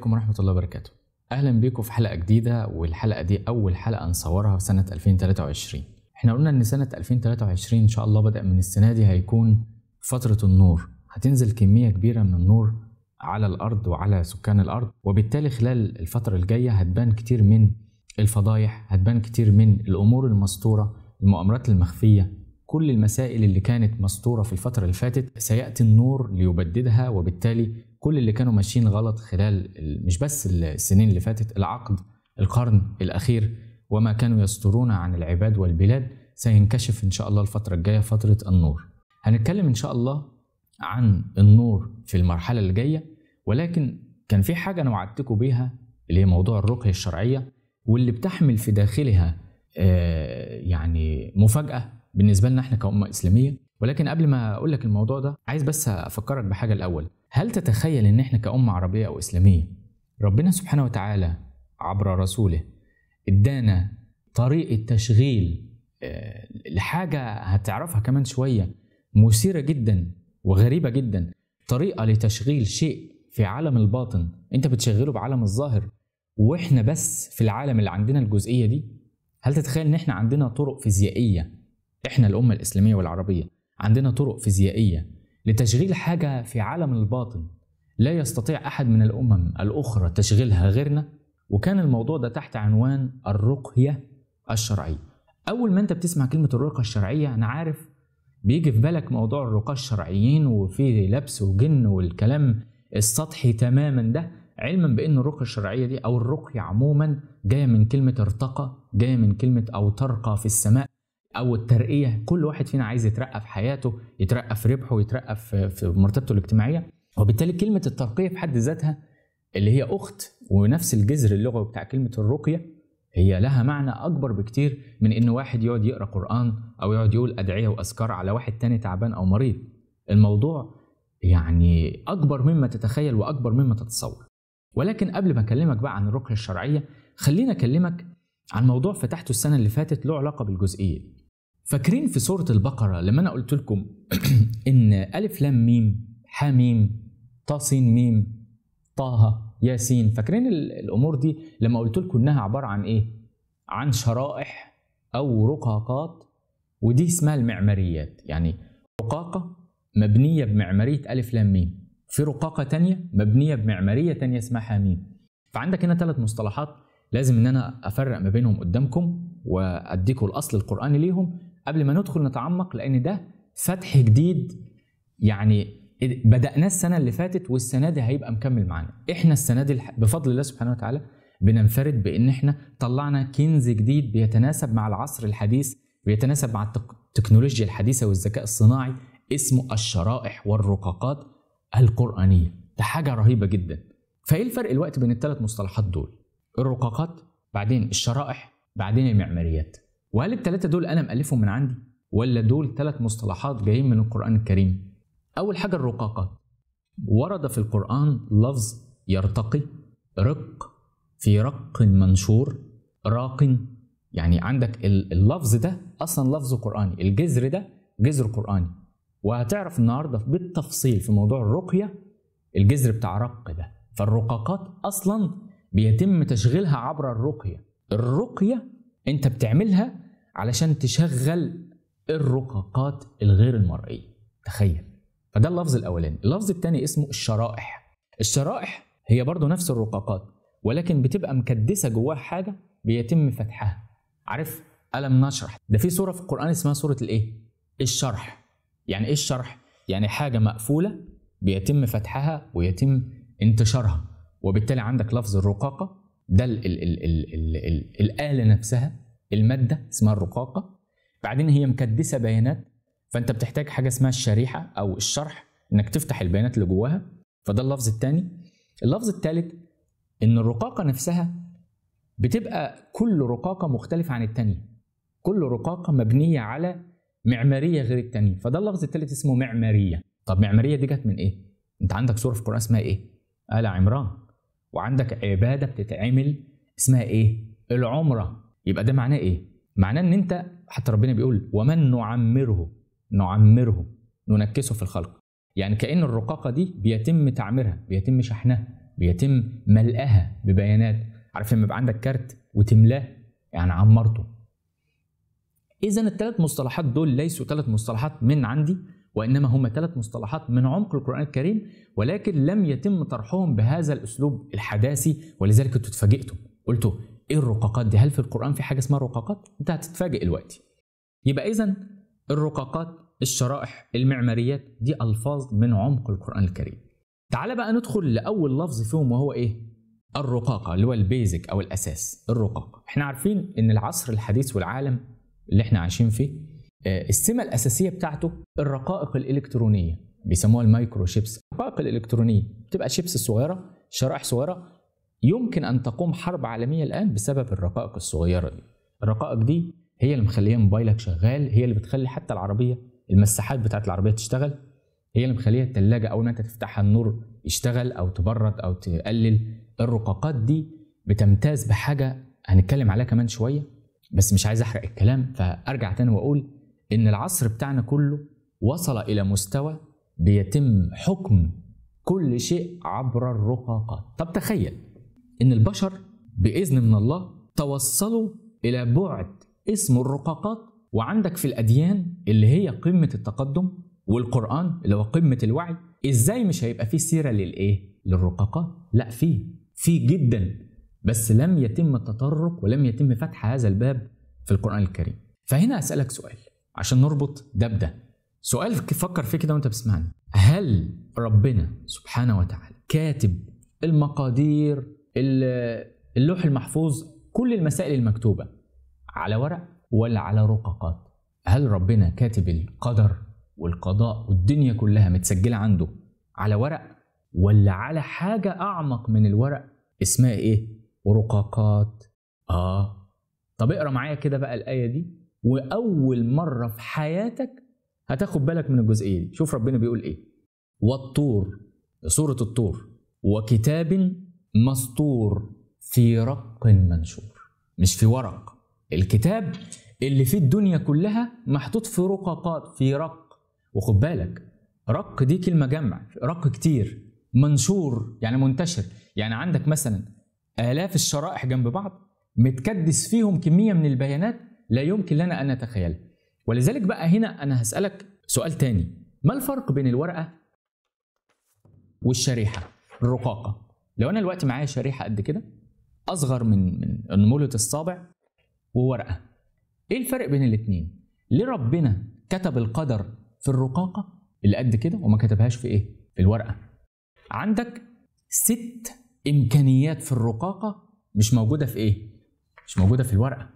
عليكم ورحمة الله وبركاته أهلا بيكم في حلقة جديدة والحلقة دي أول حلقة نصورها في سنة 2023 احنا قلنا إن سنة 2023 إن شاء الله بدأ من السنة دي هيكون فترة النور هتنزل كمية كبيرة من النور على الأرض وعلى سكان الأرض وبالتالي خلال الفترة الجاية هتبان كتير من الفضايح هتبان كتير من الأمور المستورة المؤامرات المخفية كل المسائل اللي كانت مستورة في الفترة اللي فاتت سيأتي النور ليبددها وبالتالي كل اللي كانوا ماشيين غلط خلال مش بس السنين اللي فاتت العقد القرن الأخير وما كانوا يسترون عن العباد والبلاد سينكشف إن شاء الله الفترة الجاية فترة النور هنتكلم إن شاء الله عن النور في المرحلة الجايه ولكن كان في حاجة أنا وعدتكم بيها اللي هي موضوع الرقية الشرعية واللي بتحمل في داخلها آه، يعني مفاجأة بالنسبة لنا احنا كأمة إسلامية ولكن قبل ما أقول لك الموضوع ده عايز بس أفكرك بحاجة الأول هل تتخيل ان احنا كأمة عربية او اسلامية ربنا سبحانه وتعالى عبر رسوله ادانا طريقة تشغيل آه، لحاجة هتعرفها كمان شوية مثيرة جدا وغريبة جدا طريقة لتشغيل شيء في عالم الباطن انت بتشغله بعالم الظاهر واحنا بس في العالم اللي عندنا الجزئية دي هل تتخيل ان احنا عندنا طرق فيزيائية احنا الأمة الإسلامية والعربية عندنا طرق فيزيائية لتشغيل حاجة في عالم الباطن لا يستطيع أحد من الأمم الأخرى تشغيلها غيرنا وكان الموضوع ده تحت عنوان الرقية الشرعية أول ما أنت بتسمع كلمة الرقى الشرعية أنا عارف بيجي في بالك موضوع الرقاة الشرعيين وفي لبس وجن والكلام السطحي تماما ده علما بأن الرقية الشرعية دي أو الرقية عموما جاية من كلمة ارتقى جاية من كلمة أو ترقى في السماء او الترقيه كل واحد فينا عايز يترقى في حياته يترقى في ربحه يترقى في, مرتبته الاجتماعيه وبالتالي كلمه الترقيه في حد ذاتها اللي هي اخت ونفس الجذر اللغوي بتاع كلمه الرقيه هي لها معنى اكبر بكتير من ان واحد يقعد يقرا قران او يقعد يقول ادعيه واذكار على واحد تاني تعبان او مريض الموضوع يعني اكبر مما تتخيل واكبر مما تتصور ولكن قبل ما اكلمك بقى عن الرقيه الشرعيه خليني اكلمك عن موضوع فتحته السنه اللي فاتت له علاقه بالجزئيه فاكرين في سورة البقرة لما أنا قلت لكم إن ألف لام ميم حاميم طاسين ميم طه ياسين فاكرين الأمور دي لما قلت لكم إنها عبارة عن إيه؟ عن شرائح أو رقاقات ودي اسمها المعماريات يعني رقاقة مبنية بمعمارية ألف لام ميم في رقاقة تانية مبنية بمعمارية تانية اسمها حاميم فعندك هنا ثلاث مصطلحات لازم إن أنا أفرق ما بينهم قدامكم وأديكم الأصل القرآني ليهم قبل ما ندخل نتعمق لان ده فتح جديد يعني بدأناه السنه اللي فاتت والسنه دي هيبقى مكمل معانا احنا السنه دي بفضل الله سبحانه وتعالى بننفرد بان احنا طلعنا كنز جديد بيتناسب مع العصر الحديث بيتناسب مع التكنولوجيا الحديثه والذكاء الصناعي اسمه الشرائح والرقاقات القرآنية ده حاجة رهيبة جدا فإيه الفرق الوقت بين الثلاث مصطلحات دول الرقاقات بعدين الشرائح بعدين المعماريات وهل التلاتة دول انا مالفهم من عندي ولا دول تلات مصطلحات جايين من القران الكريم اول حاجه الرقاقات ورد في القران لفظ يرتقي رق في رق منشور راق يعني عندك اللفظ ده اصلا لفظ قراني الجذر ده جذر قراني وهتعرف النهارده بالتفصيل في موضوع الرقيه الجذر بتاع رق ده فالرقاقات اصلا بيتم تشغيلها عبر الرقيه الرقيه انت بتعملها علشان تشغل الرقاقات الغير المرئيه تخيل فده اللفظ الاولاني اللفظ الثاني اسمه الشرائح الشرائح هي برضو نفس الرقاقات ولكن بتبقى مكدسه جواها حاجه بيتم فتحها عارف الم نشرح ده في سوره في القران اسمها سوره الايه الشرح يعني ايه الشرح يعني حاجه مقفوله بيتم فتحها ويتم انتشارها وبالتالي عندك لفظ الرقاقه ده الآلة نفسها الماده اسمها الرقاقه بعدين هي مكدسه بيانات فانت بتحتاج حاجه اسمها الشريحه او الشرح انك تفتح البيانات اللي جواها فده اللفظ الثاني اللفظ الثالث ان الرقاقه نفسها بتبقى كل رقاقه مختلفه عن الثانيه كل رقاقه مبنيه على معماريه غير الثانيه فده اللفظ الثالث اسمه معماريه طب معماريه دي جت من ايه انت عندك سوره في القران اسمها ايه ال عمران وعندك عباده بتتعمل اسمها ايه العمره يبقى ده معناه ايه معناه ان انت حتى ربنا بيقول ومن نعمره نعمره ننكسه في الخلق يعني كأن الرقاقة دي بيتم تعميرها بيتم شحنها بيتم ملئها ببيانات عارف لما يبقى عندك كارت وتملاه يعني عمرته إذا الثلاث مصطلحات دول ليسوا ثلاث مصطلحات من عندي وإنما هم ثلاث مصطلحات من عمق القرآن الكريم ولكن لم يتم طرحهم بهذا الأسلوب الحداثي ولذلك أنتوا اتفاجئتوا قلتوا ايه الرقاقات دي هل في القران في حاجه اسمها رقاقات انت هتتفاجئ دلوقتي يبقى اذا الرقاقات الشرائح المعماريات دي الفاظ من عمق القران الكريم تعال بقى ندخل لاول لفظ فيهم وهو ايه الرقاقة اللي هو البيزك أو الأساس الرقاقة احنا عارفين إن العصر الحديث والعالم اللي احنا عايشين فيه آه، السمة الأساسية بتاعته الرقائق الإلكترونية بيسموها المايكرو شيبس الرقائق الإلكترونية بتبقى شيبس صغيرة شرائح صغيرة يمكن أن تقوم حرب عالمية الآن بسبب الرقائق الصغيرة دي الرقائق دي هي اللي مخليه موبايلك شغال هي اللي بتخلي حتى العربية المساحات بتاعت العربية تشتغل هي اللي مخليه الثلاجه أول ما أنت تفتحها النور يشتغل أو تبرد أو تقلل الرقاقات دي بتمتاز بحاجة هنتكلم عليها كمان شوية بس مش عايز أحرق الكلام فأرجع تاني وأقول إن العصر بتاعنا كله وصل إلى مستوى بيتم حكم كل شيء عبر الرقاقات طب تخيل ان البشر باذن من الله توصلوا الى بعد اسمه الرقاقات وعندك في الاديان اللي هي قمه التقدم والقران اللي هو قمه الوعي ازاي مش هيبقى فيه سيره للايه للرقاقات لا فيه فيه جدا بس لم يتم التطرق ولم يتم فتح هذا الباب في القران الكريم فهنا اسالك سؤال عشان نربط ده بده سؤال فكر فيه كده وانت بتسمعني هل ربنا سبحانه وتعالى كاتب المقادير اللوح المحفوظ كل المسائل المكتوبه على ورق ولا على رقاقات هل ربنا كاتب القدر والقضاء والدنيا كلها متسجله عنده على ورق ولا على حاجه اعمق من الورق اسمها ايه رقاقات اه طب اقرا معايا كده بقى الايه دي واول مره في حياتك هتاخد بالك من الجزئيه دي شوف ربنا بيقول ايه والطور سوره الطور وكتاب مسطور في رق منشور مش في ورق الكتاب اللي فيه الدنيا كلها محطوط في رقاقات في رق وخد بالك رق دي كلمه جمع رق كتير منشور يعني منتشر يعني عندك مثلا آلاف الشرائح جنب بعض متكدس فيهم كمية من البيانات لا يمكن لنا أن نتخيلها ولذلك بقى هنا أنا هسألك سؤال تاني ما الفرق بين الورقة والشريحة الرقاقة لو انا دلوقتي معايا شريحه قد كده اصغر من من انموله الصابع وورقه ايه الفرق بين الاثنين ليه ربنا كتب القدر في الرقاقه اللي قد كده وما كتبهاش في ايه في الورقه عندك ست امكانيات في الرقاقه مش موجوده في ايه مش موجوده في الورقه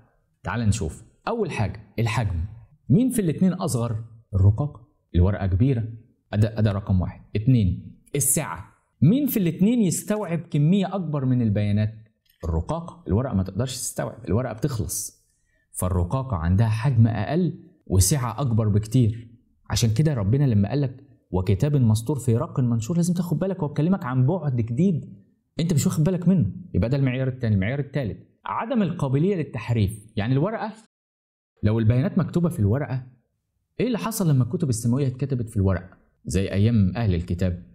تعال نشوف اول حاجه الحجم مين في الاثنين اصغر الرقاقه الورقه كبيره ده ده رقم واحد اثنين السعه مين في الاثنين يستوعب كميه اكبر من البيانات الرقاقه الورقه ما تقدرش تستوعب الورقه بتخلص فالرقاقه عندها حجم اقل وسعه اكبر بكتير عشان كده ربنا لما قال لك وكتاب مسطور في رق منشور لازم تاخد بالك هو بيكلمك عن بعد جديد انت مش واخد بالك منه يبقى ده المعيار الثاني المعيار الثالث عدم القابليه للتحريف يعني الورقه لو البيانات مكتوبه في الورقه ايه اللي حصل لما الكتب السماويه اتكتبت في الورق زي ايام اهل الكتاب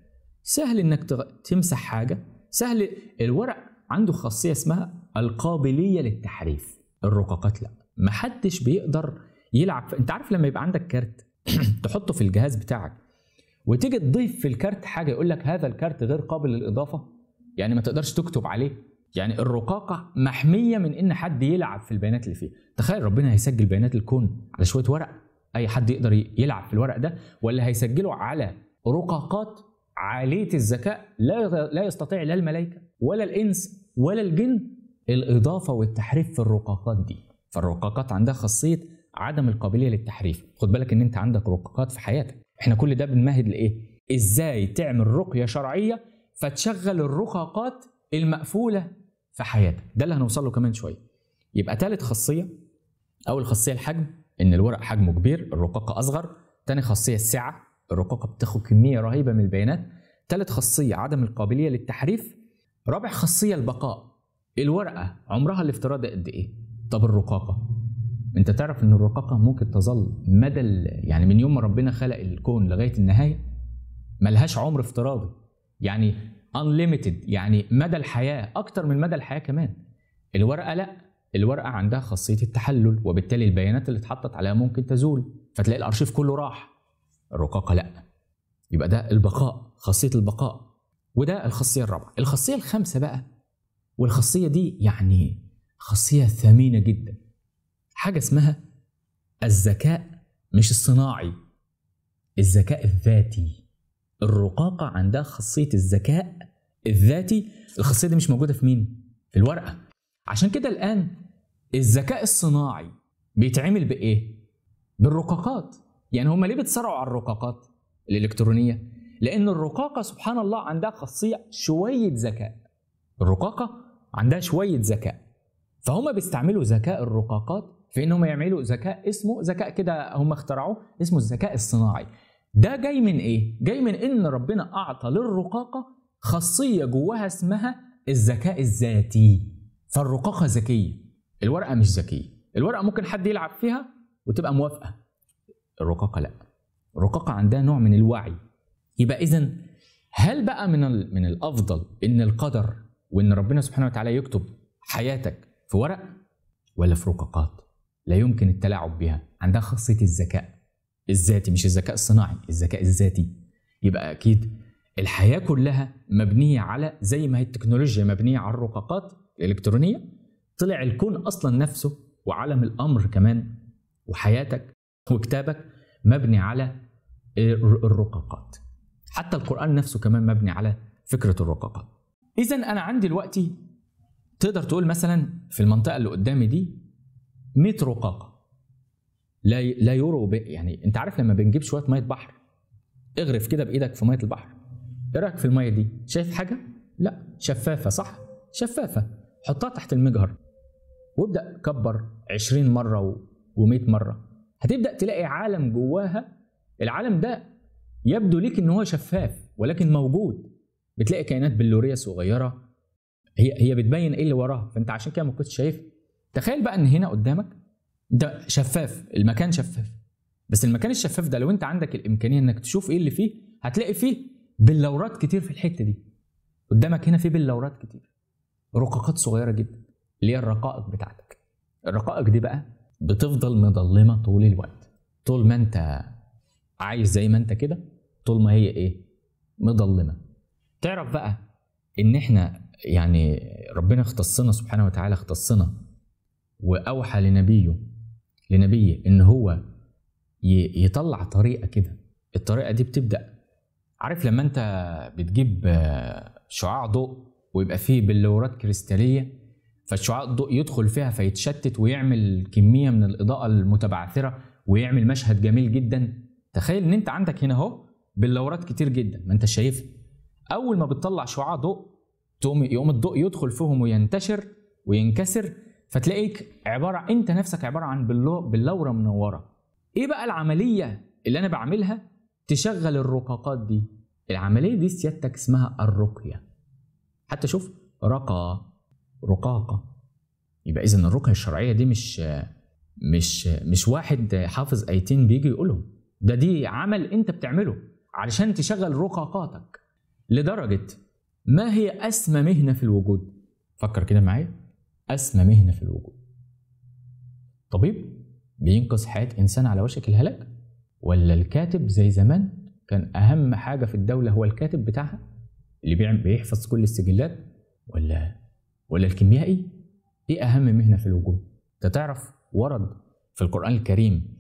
سهل انك تمسح حاجه سهل الورق عنده خاصيه اسمها القابليه للتحريف الرقاقات لا محدش بيقدر يلعب انت عارف لما يبقى عندك كارت تحطه في الجهاز بتاعك وتيجي تضيف في الكارت حاجه يقول لك هذا الكارت غير قابل للاضافه يعني ما تقدرش تكتب عليه يعني الرقاقه محميه من ان حد يلعب في البيانات اللي فيها تخيل ربنا هيسجل بيانات الكون على شويه ورق اي حد يقدر يلعب في الورق ده ولا هيسجله على رقاقات عالية الذكاء لا لا يستطيع لا الملائكة ولا الإنس ولا الجن الإضافة والتحريف في الرقاقات دي فالرقاقات عندها خاصية عدم القابلية للتحريف خد بالك إن أنت عندك رقاقات في حياتك إحنا كل ده بنمهد لإيه؟ إزاي تعمل رقية شرعية فتشغل الرقاقات المقفولة في حياتك ده اللي هنوصل له كمان شوية يبقى ثالث خاصية أول خاصية الحجم إن الورق حجمه كبير الرقاقة أصغر تاني خاصية السعة الرقاقه بتاخد كميه رهيبه من البيانات ثالث خاصيه عدم القابليه للتحريف رابع خاصيه البقاء الورقه عمرها الافتراضي قد ايه طب الرقاقه انت تعرف ان الرقاقه ممكن تظل مدى يعني من يوم ما ربنا خلق الكون لغايه النهايه ملهاش عمر افتراضي يعني unlimited يعني مدى الحياه اكتر من مدى الحياه كمان الورقه لا الورقه عندها خاصيه التحلل وبالتالي البيانات اللي اتحطت عليها ممكن تزول فتلاقي الارشيف كله راح الرقاقه لا يبقى ده البقاء خاصيه البقاء وده الخاصيه الرابعه الخاصيه الخامسه بقى والخاصيه دي يعني خاصيه ثمينه جدا حاجه اسمها الذكاء مش الصناعي الذكاء الذاتي الرقاقه عندها خاصيه الذكاء الذاتي الخاصيه دي مش موجوده في مين في الورقه عشان كده الان الذكاء الصناعي بيتعمل بايه بالرقاقات يعني هم ليه بيتسارعوا على الرقاقات الالكترونيه لان الرقاقه سبحان الله عندها خاصيه شويه ذكاء الرقاقه عندها شويه ذكاء فهم بيستعملوا ذكاء الرقاقات في ان هم يعملوا ذكاء اسمه ذكاء كده هم اخترعوه اسمه الذكاء الصناعي ده جاي من ايه جاي من ان ربنا اعطى للرقاقه خاصيه جواها اسمها الذكاء الذاتي فالرقاقه ذكيه الورقه مش ذكيه الورقه ممكن حد يلعب فيها وتبقى موافقه الرقاقه لا الرقاقه عندها نوع من الوعي يبقى اذا هل بقى من من الافضل ان القدر وان ربنا سبحانه وتعالى يكتب حياتك في ورق ولا في رقاقات لا يمكن التلاعب بها عندها خاصيه الذكاء الذاتي مش الذكاء الصناعي الذكاء الذاتي يبقى اكيد الحياه كلها مبنيه على زي ما هي التكنولوجيا مبنيه على الرقاقات الالكترونيه طلع الكون اصلا نفسه وعالم الامر كمان وحياتك وكتابك مبني على الرقاقات حتى القرآن نفسه كمان مبني على فكرة الرقاقات إذا أنا عندي دلوقتي تقدر تقول مثلا في المنطقة اللي قدامي دي 100 رقاقة لا لا يرو يعني أنت عارف لما بنجيب شوية مية بحر اغرف كده بإيدك في مية البحر إيه رأيك في المية دي؟ شايف حاجة؟ لا شفافة صح؟ شفافة حطها تحت المجهر وابدأ كبر 20 مرة و100 مرة هتبدا تلاقي عالم جواها العالم ده يبدو ليك ان هو شفاف ولكن موجود بتلاقي كائنات بلوريه صغيره هي هي بتبين ايه اللي وراها فانت عشان كده ما كنتش شايف تخيل بقى ان هنا قدامك ده شفاف المكان شفاف بس المكان الشفاف ده لو انت عندك الامكانيه انك تشوف ايه اللي فيه هتلاقي فيه بلورات كتير في الحته دي قدامك هنا في بلورات كتير رقاقات صغيره جدا اللي هي الرقائق بتاعتك الرقائق دي بقى بتفضل مضلمه طول الوقت طول ما انت عايش زي ما انت كده طول ما هي ايه مضلمه تعرف بقى ان احنا يعني ربنا اختصنا سبحانه وتعالى اختصنا واوحى لنبيه لنبيه ان هو يطلع طريقه كده الطريقه دي بتبدا عارف لما انت بتجيب شعاع ضوء ويبقى فيه بلورات كريستاليه فالشعاع الضوء يدخل فيها فيتشتت ويعمل كميه من الاضاءه المتبعثره ويعمل مشهد جميل جدا تخيل ان انت عندك هنا اهو بلورات كتير جدا ما انت شايفها اول ما بتطلع شعاع ضوء تقوم يقوم الضوء يدخل فيهم وينتشر وينكسر فتلاقيك عباره انت نفسك عباره عن بلوره منوره ايه بقى العمليه اللي انا بعملها تشغل الرقاقات دي العمليه دي سيادتك اسمها الرقيه حتى شوف رقا رقاقة يبقى إذا الرقية الشرعية دي مش مش مش واحد حافظ آيتين بيجي يقولهم ده دي عمل أنت بتعمله علشان تشغل رقاقاتك لدرجة ما هي أسمى مهنة في الوجود؟ فكر كده معايا أسمى مهنة في الوجود طبيب بينقذ حياة إنسان على وشك الهلاك ولا الكاتب زي زمان كان أهم حاجة في الدولة هو الكاتب بتاعها اللي بيحفظ كل السجلات ولا ولا الكيميائي ايه اهم مهنه في الوجود انت تعرف ورد في القران الكريم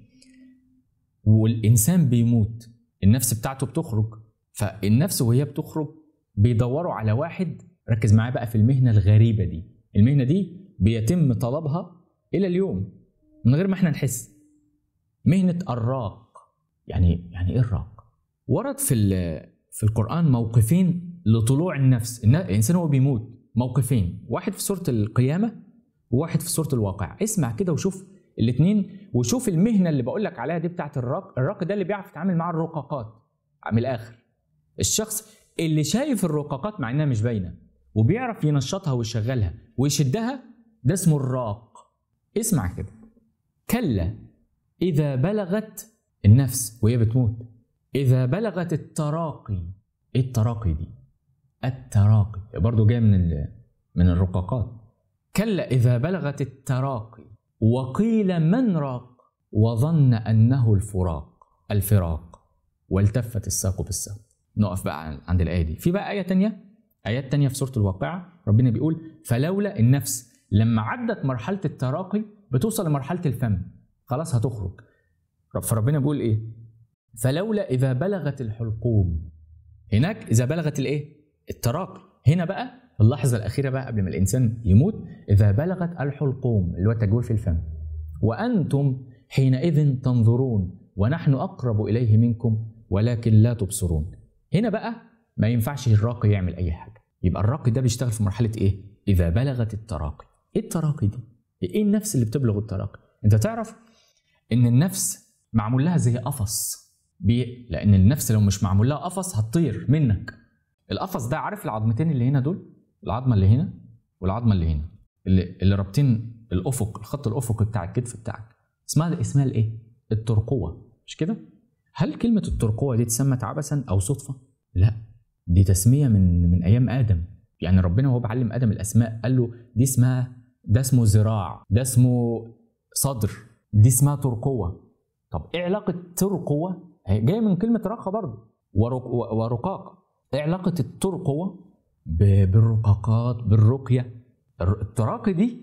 والانسان بيموت النفس بتاعته بتخرج فالنفس وهي بتخرج بيدوروا على واحد ركز معايا بقى في المهنه الغريبه دي المهنه دي بيتم طلبها الى اليوم من غير ما احنا نحس مهنه الراق يعني يعني ايه الراق ورد في في القران موقفين لطلوع النفس الانسان وهو بيموت موقفين واحد في سورة القيامه وواحد في سورة الواقع اسمع كده وشوف الاثنين وشوف المهنه اللي بقول لك عليها دي بتاعت الراق الراق ده اللي بيعرف يتعامل مع الرقاقات من الاخر الشخص اللي شايف الرقاقات مع انها مش باينه وبيعرف ينشطها ويشغلها ويشدها ده اسمه الراق اسمع كده كلا اذا بلغت النفس وهي بتموت اذا بلغت التراقي ايه التراقي دي التراقي برضه جايه من من الرقاقات كلا إذا بلغت التراقي وقيل من راق وظن أنه الفراق الفراق والتفت الساق بالساق نقف بقى عند الآية دي في بقى آية تانية آيات تانية في سورة الواقعة ربنا بيقول فلولا النفس لما عدت مرحلة التراقي بتوصل لمرحلة الفم خلاص هتخرج فربنا بيقول إيه فلولا إذا بلغت الحلقوم هناك إذا بلغت الإيه التراقي هنا بقى اللحظه الاخيره بقى قبل ما الانسان يموت اذا بلغت الحلقوم اللي هو تجويف الفم وانتم حينئذ تنظرون ونحن اقرب اليه منكم ولكن لا تبصرون هنا بقى ما ينفعش الراقي يعمل اي حاجه يبقى الراقي ده بيشتغل في مرحله ايه اذا بلغت التراقي ايه التراقي دي ايه النفس اللي بتبلغ التراقي انت تعرف ان النفس معمول لها زي قفص لان النفس لو مش معمول لها قفص هتطير منك القفص ده عارف العظمتين اللي هنا دول العظمه اللي هنا والعظمه اللي هنا اللي, اللي رابطين الافق الخط الافقي بتاع الكتف بتاعك اسمها اسمها الايه الترقوه مش كده هل كلمه الترقوه دي اتسمت عبثا او صدفه لا دي تسميه من من ايام ادم يعني ربنا وهو بيعلم ادم الاسماء قال له دي اسمها ده اسمه ذراع ده اسمه صدر دي اسمها ترقوه طب ايه علاقه ترقوه جايه من كلمه رقه برضه ورقاق علاقه الترقوه بالرقاقات بالرقيه التراقي دي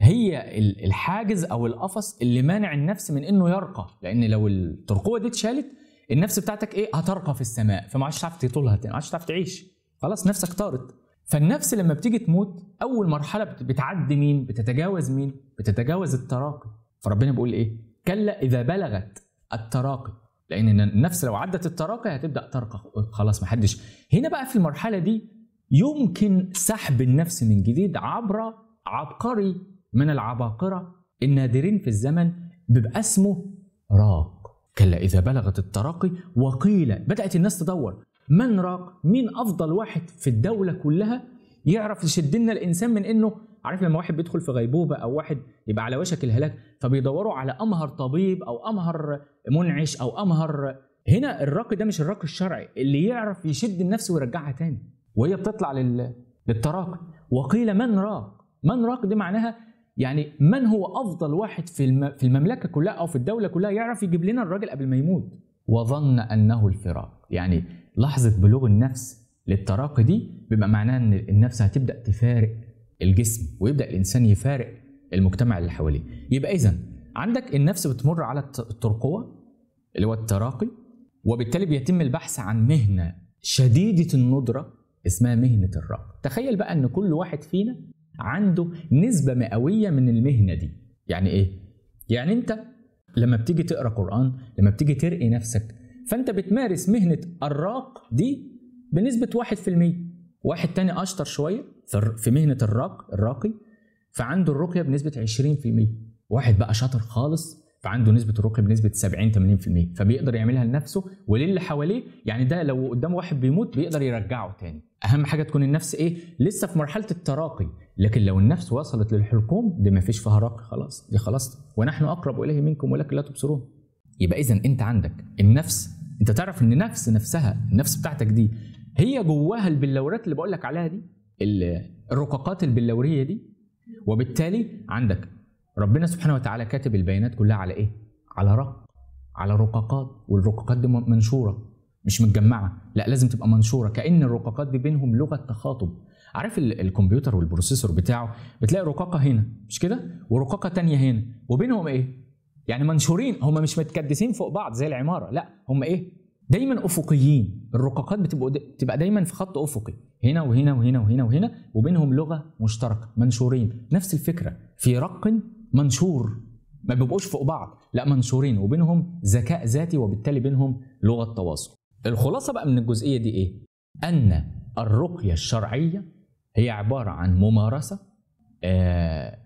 هي الحاجز او القفص اللي مانع النفس من انه يرقى لان لو الترقوه دي اتشالت النفس بتاعتك ايه هترقى في السماء فما عادش تعرف تطولها ما عادش تعرف تعيش خلاص نفسك طارت فالنفس لما بتيجي تموت اول مرحله بتعدي مين بتتجاوز مين بتتجاوز التراقي فربنا بيقول ايه كلا اذا بلغت التراقي لان النفس لو عدت التراقي هتبدا ترقى خلاص ما حدش هنا بقى في المرحله دي يمكن سحب النفس من جديد عبر عبقري من العباقره النادرين في الزمن بيبقى اسمه راق كلا اذا بلغت التراقي وقيل بدات الناس تدور من راق مين افضل واحد في الدوله كلها يعرف يشد لنا الانسان من انه عارف لما واحد بيدخل في غيبوبه او واحد يبقى على وشك الهلاك فبيدوروا على امهر طبيب او امهر منعش او امهر هنا الرق ده مش الرق الشرعي اللي يعرف يشد النفس ويرجعها تاني وهي بتطلع لل... للتراك وقيل من راق من راق دي معناها يعني من هو افضل واحد في الم... في المملكه كلها او في الدوله كلها يعرف يجيب لنا الراجل قبل ما يموت وظن انه الفراق يعني لحظه بلوغ النفس للتراق دي بيبقى معناها ان النفس هتبدا تفارق الجسم ويبدا الانسان يفارق المجتمع اللي حواليه يبقى اذا عندك النفس بتمر على الترقوه اللي هو التراقي وبالتالي بيتم البحث عن مهنه شديده الندره اسمها مهنه الراقي تخيل بقى ان كل واحد فينا عنده نسبه مئويه من المهنه دي يعني ايه يعني انت لما بتيجي تقرا قران لما بتيجي ترقي نفسك فانت بتمارس مهنه الراق دي بنسبه 1% واحد تاني اشطر شويه في مهنه الراق الراقي فعنده الرقيه بنسبه 20% واحد بقى شاطر خالص فعنده نسبه الرقيه بنسبه 70 80% فبيقدر يعملها لنفسه وللي حواليه يعني ده لو قدام واحد بيموت بيقدر يرجعه تاني اهم حاجه تكون النفس ايه لسه في مرحله التراقي لكن لو النفس وصلت للحلقوم دي ما فيش فيها راقي خلاص دي خلاص ونحن اقرب اليه منكم ولكن لا تبصرون يبقى اذا انت عندك النفس انت تعرف ان نفس نفسها النفس بتاعتك دي هي جواها البلورات اللي بقول لك عليها دي الرقاقات البلوريه دي وبالتالي عندك ربنا سبحانه وتعالى كاتب البيانات كلها على ايه؟ على رق على رقاقات والرقاقات دي منشوره مش متجمعه لا لازم تبقى منشوره كان الرقاقات دي بينهم لغه تخاطب عارف الكمبيوتر والبروسيسور بتاعه بتلاقي رقاقه هنا مش كده ورقاقه تانية هنا وبينهم ايه يعني منشورين هم مش متكدسين فوق بعض زي العماره لا هم ايه دايما افقيين الرقاقات بتبقى بتبقى دايما في خط افقي هنا وهنا وهنا وهنا وهنا وبينهم لغه مشتركه منشورين نفس الفكره في رق منشور ما بيبقوش فوق بعض لا منشورين وبينهم ذكاء ذاتي وبالتالي بينهم لغه تواصل الخلاصه بقى من الجزئيه دي ايه ان الرقيه الشرعيه هي عباره عن ممارسه آه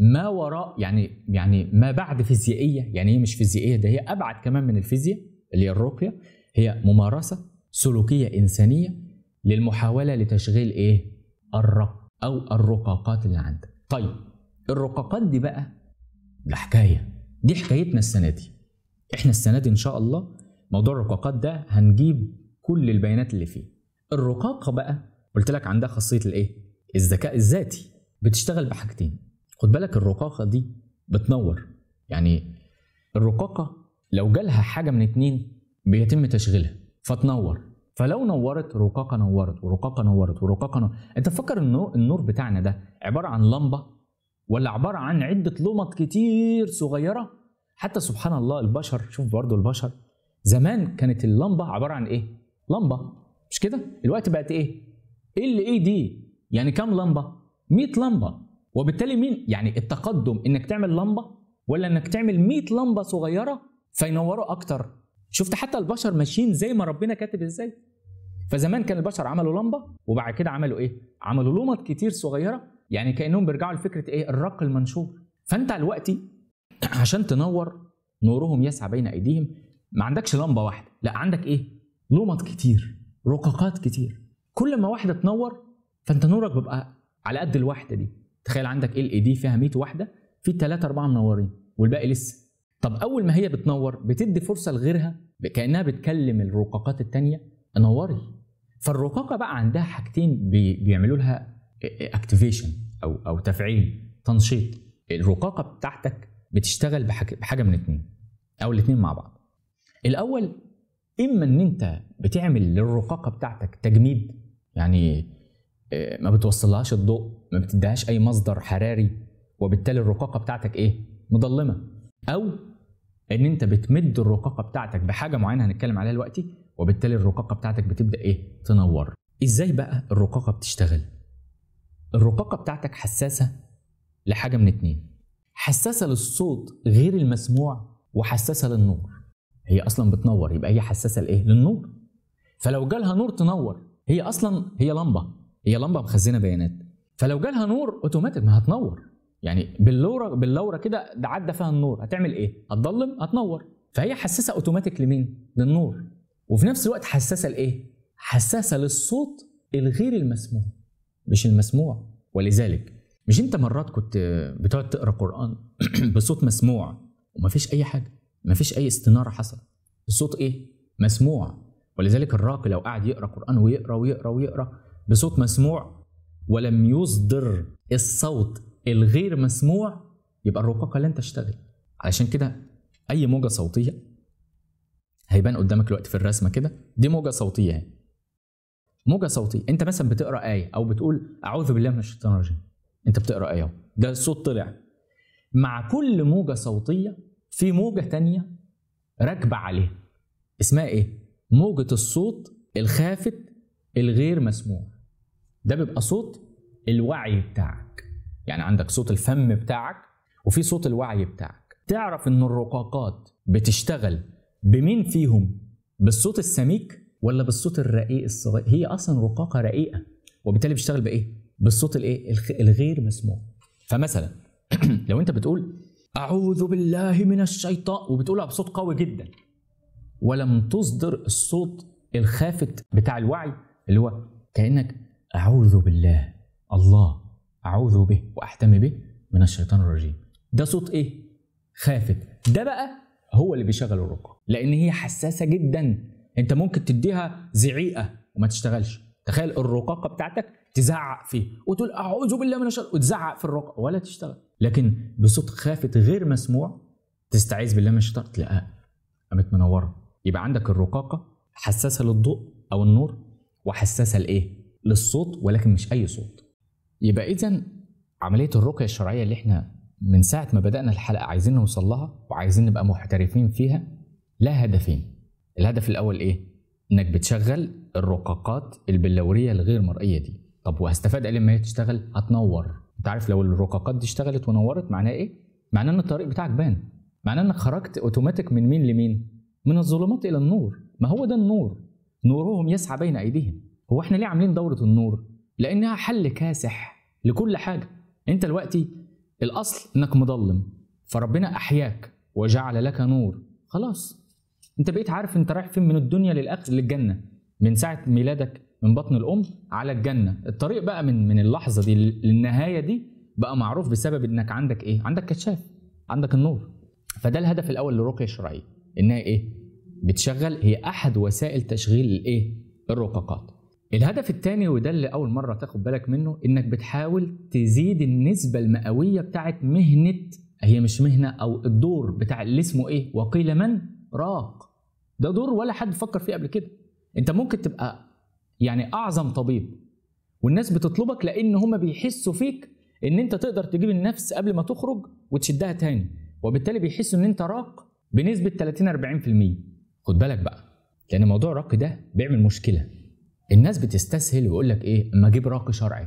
ما وراء يعني يعني ما بعد فيزيائيه يعني هي إيه مش فيزيائيه ده هي ابعد كمان من الفيزياء اللي هي الرقيه هي ممارسه سلوكيه انسانيه للمحاوله لتشغيل ايه الرق او الرقاقات اللي عندك طيب الرقاقات دي بقى ده حكايه دي حكايتنا السنه دي احنا السنه دي ان شاء الله موضوع الرقاقات ده هنجيب كل البيانات اللي فيه الرقاقه بقى قلت لك عندها خاصيه الايه الذكاء الذاتي بتشتغل بحاجتين خد بالك الرقاقه دي بتنور يعني الرقاقه لو جالها حاجه من اتنين بيتم تشغيلها فتنور فلو نورت رقاقه نورت ورقاقه نورت ورقاقه نورت انت فكر النور, النور بتاعنا ده عباره عن لمبه ولا عباره عن عده لمط كتير صغيره حتى سبحان الله البشر شوف برضه البشر زمان كانت اللمبه عباره عن ايه لمبه مش كده الوقت بقت ايه ال اي دي يعني كام لمبه 100 لمبه وبالتالي مين يعني التقدم انك تعمل لمبه ولا انك تعمل 100 لمبه صغيره فينوروا اكتر شفت حتى البشر ماشيين زي ما ربنا كاتب ازاي فزمان كان البشر عملوا لمبه وبعد كده عملوا ايه عملوا لمط كتير صغيره يعني كانهم بيرجعوا لفكره ايه الرق المنشور فانت دلوقتي عشان تنور نورهم يسعى بين ايديهم ما عندكش لمبه واحده لا عندك ايه لمط كتير رقاقات كتير كل ما واحده تنور فانت نورك بيبقى على قد الواحده دي تخيل عندك ال اي دي فيها 100 واحده في 3 4 منورين والباقي لسه طب اول ما هي بتنور بتدي فرصه لغيرها كانها بتكلم الرقاقات التانية نوري فالرقاقه بقى عندها حاجتين بيعملوا لها اكتيفيشن او او تفعيل تنشيط الرقاقه بتاعتك بتشتغل بحاجه من اتنين او الاتنين مع بعض الاول اما ان انت بتعمل للرقاقه بتاعتك تجميد يعني ما بتوصلهاش الضوء ما بتديهاش اي مصدر حراري وبالتالي الرقاقه بتاعتك ايه مضلمه او ان انت بتمد الرقاقه بتاعتك بحاجه معينه هنتكلم عليها دلوقتي وبالتالي الرقاقه بتاعتك بتبدا ايه تنور ازاي بقى الرقاقه بتشتغل الرقاقه بتاعتك حساسه لحاجه من اتنين حساسه للصوت غير المسموع وحساسه للنور هي اصلا بتنور يبقى هي حساسه لايه للنور فلو جالها نور تنور هي اصلا هي لمبه هي لمبه مخزنه بيانات فلو جالها نور اوتوماتيك ما هتنور يعني باللوره باللوره كده ده عدى فيها النور هتعمل ايه؟ هتضلم هتنور فهي حساسه اوتوماتيك لمين؟ للنور وفي نفس الوقت حساسه لايه؟ حساسه للصوت الغير المسموع مش المسموع ولذلك مش انت مرات كنت بتقعد تقرا قران بصوت مسموع ومفيش اي حاجه مفيش اي استناره حصلت الصوت ايه؟ مسموع ولذلك الراقي لو قعد يقرا قران ويقرا ويقرا ويقرا بصوت مسموع ولم يصدر الصوت الغير مسموع يبقى الرقاقه لن تشتغل علشان كده اي موجه صوتيه هيبان قدامك دلوقتي في الرسمه كده دي موجه صوتيه يعني موجه صوتيه انت مثلا بتقرا ايه او بتقول اعوذ بالله من الشيطان الرجيم انت بتقرا ايه ده الصوت طلع مع كل موجه صوتيه في موجه تانية راكبه عليها اسمها ايه موجه الصوت الخافت الغير مسموع ده بيبقى صوت الوعي بتاعك يعني عندك صوت الفم بتاعك وفي صوت الوعي بتاعك تعرف ان الرقاقات بتشتغل بمين فيهم بالصوت السميك ولا بالصوت الرقيق الصغير هي اصلا رقاقه رقيقه وبالتالي بتشتغل بايه بالصوت الايه الغير مسموع فمثلا لو انت بتقول اعوذ بالله من الشيطان وبتقولها أه بصوت قوي جدا ولم تصدر الصوت الخافت بتاع الوعي اللي هو كانك اعوذ بالله الله اعوذ به واحتمي به من الشيطان الرجيم ده صوت ايه خافت ده بقى هو اللي بيشغل الركوع لان هي حساسه جدا انت ممكن تديها زعيقه وما تشتغلش تخيل الرقاقه بتاعتك تزعق فيه وتقول اعوذ بالله من الشيطان وتزعق في الرقعه ولا تشتغل لكن بصوت خافت غير مسموع تستعيذ بالله من الشيطان تلاقيها قامت منوره يبقى عندك الرقاقه حساسه للضوء او النور وحساسه لايه للصوت ولكن مش اي صوت يبقى اذا عمليه الرقيه الشرعيه اللي احنا من ساعه ما بدانا الحلقه عايزين نوصل لها وعايزين نبقى محترفين فيها لها هدفين الهدف الاول ايه انك بتشغل الرقاقات البلوريه الغير مرئيه دي طب وهستفاد ايه لما هي تشتغل هتنور انت عارف لو الرقاقات دي اشتغلت ونورت معناه ايه معناه ان الطريق بتاعك بان معناه انك خرجت اوتوماتيك من مين لمين من الظلمات الى النور ما هو ده النور نورهم يسعى بين ايديهم هو احنا ليه عاملين دوره النور لانها حل كاسح لكل حاجه انت دلوقتي الاصل انك مضلم فربنا احياك وجعل لك نور خلاص انت بقيت عارف انت رايح فين من الدنيا للاخر للجنه من ساعه ميلادك من بطن الام على الجنه الطريق بقى من من اللحظه دي للنهايه دي بقى معروف بسبب انك عندك ايه عندك كشاف عندك النور فده الهدف الاول للرقيه الشرعيه انها ايه بتشغل هي احد وسائل تشغيل الايه الرقاقات الهدف الثاني وده اللي اول مره تاخد بالك منه انك بتحاول تزيد النسبه المئويه بتاعه مهنه هي مش مهنه او الدور بتاع اللي اسمه ايه وقيل من راق ده دور ولا حد فكر فيه قبل كده انت ممكن تبقى يعني اعظم طبيب والناس بتطلبك لان هم بيحسوا فيك ان انت تقدر تجيب النفس قبل ما تخرج وتشدها تاني وبالتالي بيحسوا ان انت راق بنسبه 30 40% خد بالك بقى لان موضوع الراق ده بيعمل مشكله الناس بتستسهل ويقول لك ايه اما اجيب راقي شرعي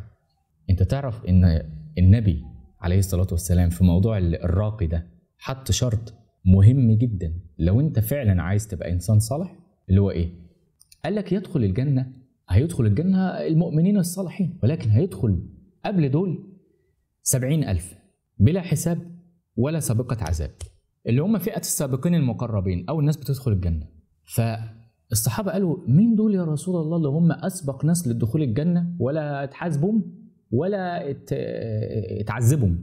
انت تعرف ان النبي عليه الصلاه والسلام في موضوع الراقي ده حط شرط مهم جدا لو انت فعلا عايز تبقى انسان صالح اللي هو ايه قال لك يدخل الجنه هيدخل الجنه المؤمنين الصالحين ولكن هيدخل قبل دول سبعين ألف بلا حساب ولا سابقة عذاب اللي هم فئة السابقين المقربين أو الناس بتدخل الجنة ف الصحابة قالوا مين دول يا رسول الله اللي هم أسبق ناس للدخول الجنة ولا تحاسبهم ولا اتعذبهم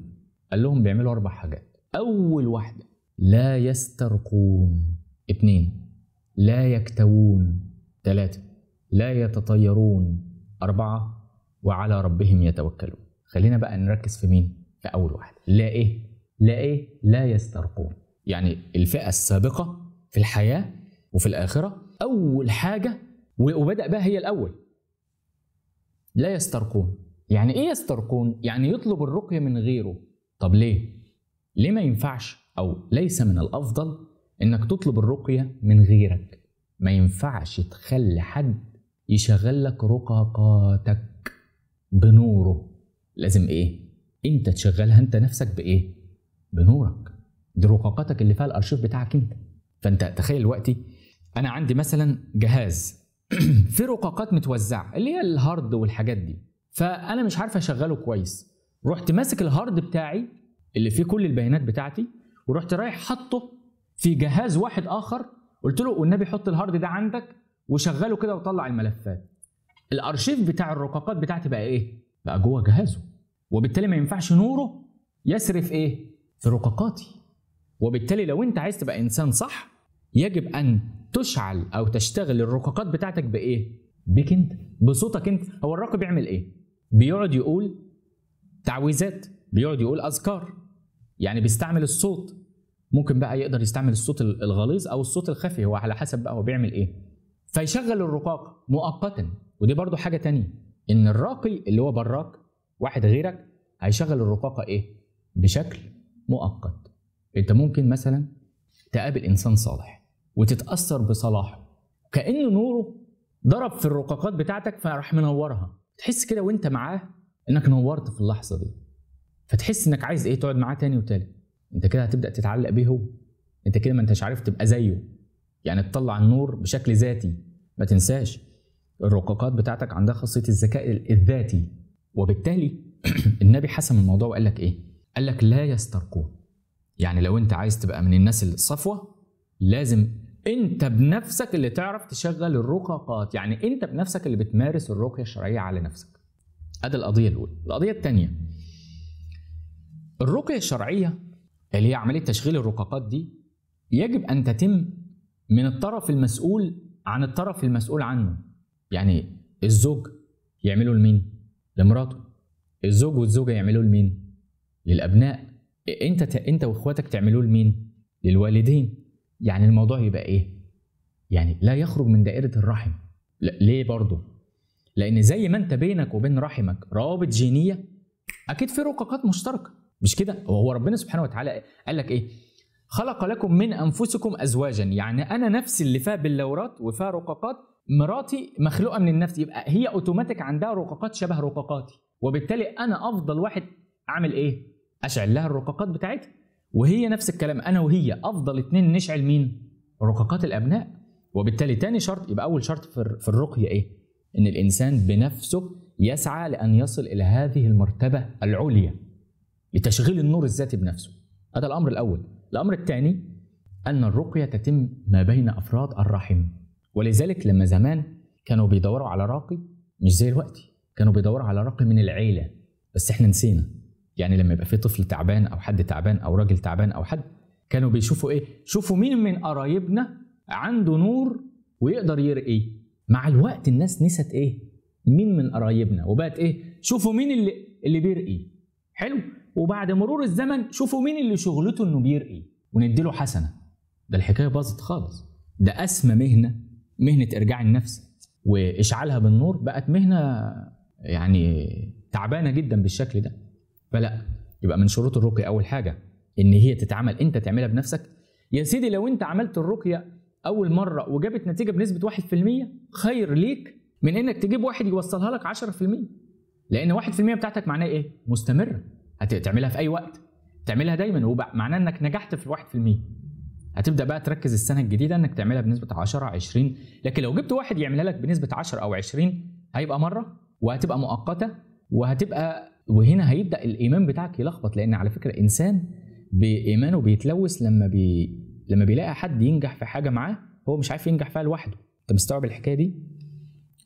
قال لهم بيعملوا أربع حاجات أول واحدة لا يسترقون اثنين لا يكتوون ثلاثة لا يتطيرون أربعة وعلى ربهم يتوكلون خلينا بقى نركز في مين في أول واحدة لا إيه لا إيه لا يسترقون يعني الفئة السابقة في الحياة وفي الآخرة اول حاجه وبدا بها هي الاول لا يسترقون يعني ايه يسترقون يعني يطلب الرقيه من غيره طب ليه ليه ما ينفعش او ليس من الافضل انك تطلب الرقيه من غيرك ما ينفعش تخلي حد يشغل لك رقاقاتك بنوره لازم ايه انت تشغلها انت نفسك بايه بنورك دي رقاقاتك اللي فيها الارشيف بتاعك انت فانت تخيل دلوقتي انا عندي مثلا جهاز في رقاقات متوزعه اللي هي الهارد والحاجات دي فانا مش عارف اشغله كويس رحت ماسك الهارد بتاعي اللي فيه كل البيانات بتاعتي ورحت رايح حاطه في جهاز واحد اخر قلت له والنبي حط الهارد ده عندك وشغله كده وطلع الملفات الارشيف بتاع الرقاقات بتاعتي بقى ايه بقى جوه جهازه وبالتالي ما ينفعش نوره يسرف ايه في رقاقاتي وبالتالي لو انت عايز تبقى انسان صح يجب ان تشعل او تشتغل الرقاقات بتاعتك بايه بيك انت بصوتك انت هو الراقي بيعمل ايه بيقعد يقول تعويذات بيقعد يقول اذكار يعني بيستعمل الصوت ممكن بقى يقدر يستعمل الصوت الغليظ او الصوت الخفي هو على حسب بقى هو بيعمل ايه فيشغل الرقاق مؤقتا ودي برضو حاجه تانية ان الراقي اللي هو براك واحد غيرك هيشغل الرقاقه ايه بشكل مؤقت انت ممكن مثلا تقابل انسان صالح وتتاثر بصلاحه كان نوره ضرب في الرقاقات بتاعتك فراح منورها تحس كده وانت معاه انك نورت في اللحظه دي فتحس انك عايز ايه تقعد معاه تاني وتالت انت كده هتبدا تتعلق بيه هو انت كده ما انتش عارف تبقى زيه يعني تطلع النور بشكل ذاتي ما تنساش الرقاقات بتاعتك عندها خاصيه الذكاء الذاتي وبالتالي النبي حسم الموضوع وقال لك ايه قال لك لا يسترقون يعني لو انت عايز تبقى من الناس الصفوه لازم انت بنفسك اللي تعرف تشغل الرقاقات يعني انت بنفسك اللي بتمارس الرقيه الشرعيه على نفسك ادي القضيه الاولى القضيه الثانيه الرقيه الشرعيه اللي هي عمليه تشغيل الرقاقات دي يجب ان تتم من الطرف المسؤول عن الطرف المسؤول عنه يعني الزوج يعمله لمين لمراته الزوج والزوجه يعملوه لمين للابناء انت انت واخواتك تعملوه لمين للوالدين يعني الموضوع يبقى ايه يعني لا يخرج من دائره الرحم لا ليه برضه لان زي ما انت بينك وبين رحمك روابط جينيه اكيد في رقاقات مشتركه مش كده وهو ربنا سبحانه وتعالى قال لك ايه خلق لكم من انفسكم ازواجا يعني انا نفسي اللي فيها بلورات وفيها رقاقات مراتي مخلوقه من النفس يبقى هي اوتوماتيك عندها رقاقات شبه رقاقاتي وبالتالي انا افضل واحد اعمل ايه اشعل لها الرقاقات بتاعتها وهي نفس الكلام انا وهي افضل اتنين نشعل مين؟ رقاقات الابناء وبالتالي تاني شرط يبقى اول شرط في الرقيه ايه؟ ان الانسان بنفسه يسعى لان يصل الى هذه المرتبه العليا لتشغيل النور الذاتي بنفسه هذا الامر الاول الامر الثاني ان الرقيه تتم ما بين افراد الرحم ولذلك لما زمان كانوا بيدوروا على راقي مش زي الوقت كانوا بيدوروا على راقي من العيله بس احنا نسينا يعني لما يبقى في طفل تعبان او حد تعبان او راجل تعبان او حد كانوا بيشوفوا ايه شوفوا مين من قرايبنا عنده نور ويقدر يرقي مع الوقت الناس نست ايه مين من قرايبنا وبقت ايه شوفوا مين اللي اللي بيرقي حلو وبعد مرور الزمن شوفوا مين اللي شغلته انه بيرقي ونديله حسنه ده الحكايه باظت خالص ده اسمى مهنه مهنه ارجاع النفس واشعالها بالنور بقت مهنه يعني تعبانه جدا بالشكل ده فلا يبقى من شروط الرقيه اول حاجه ان هي تتعمل انت تعملها بنفسك يا سيدي لو انت عملت الرقيه اول مره وجابت نتيجه بنسبه 1% خير ليك من انك تجيب واحد يوصلها لك 10% لان 1% بتاعتك معناه ايه مستمره هتعملها في اي وقت تعملها دايما ومعناه انك نجحت في ال 1% هتبدا بقى تركز السنه الجديده انك تعملها بنسبه 10 20 لكن لو جبت واحد يعملها لك بنسبه 10 او 20 هيبقى مره وهتبقى مؤقته وهتبقى وهنا هيبدا الايمان بتاعك يلخبط لان على فكره انسان بايمانه بيتلوث لما بي لما بيلاقي حد ينجح في حاجه معاه هو مش عارف ينجح فيها لوحده انت مستوعب الحكايه دي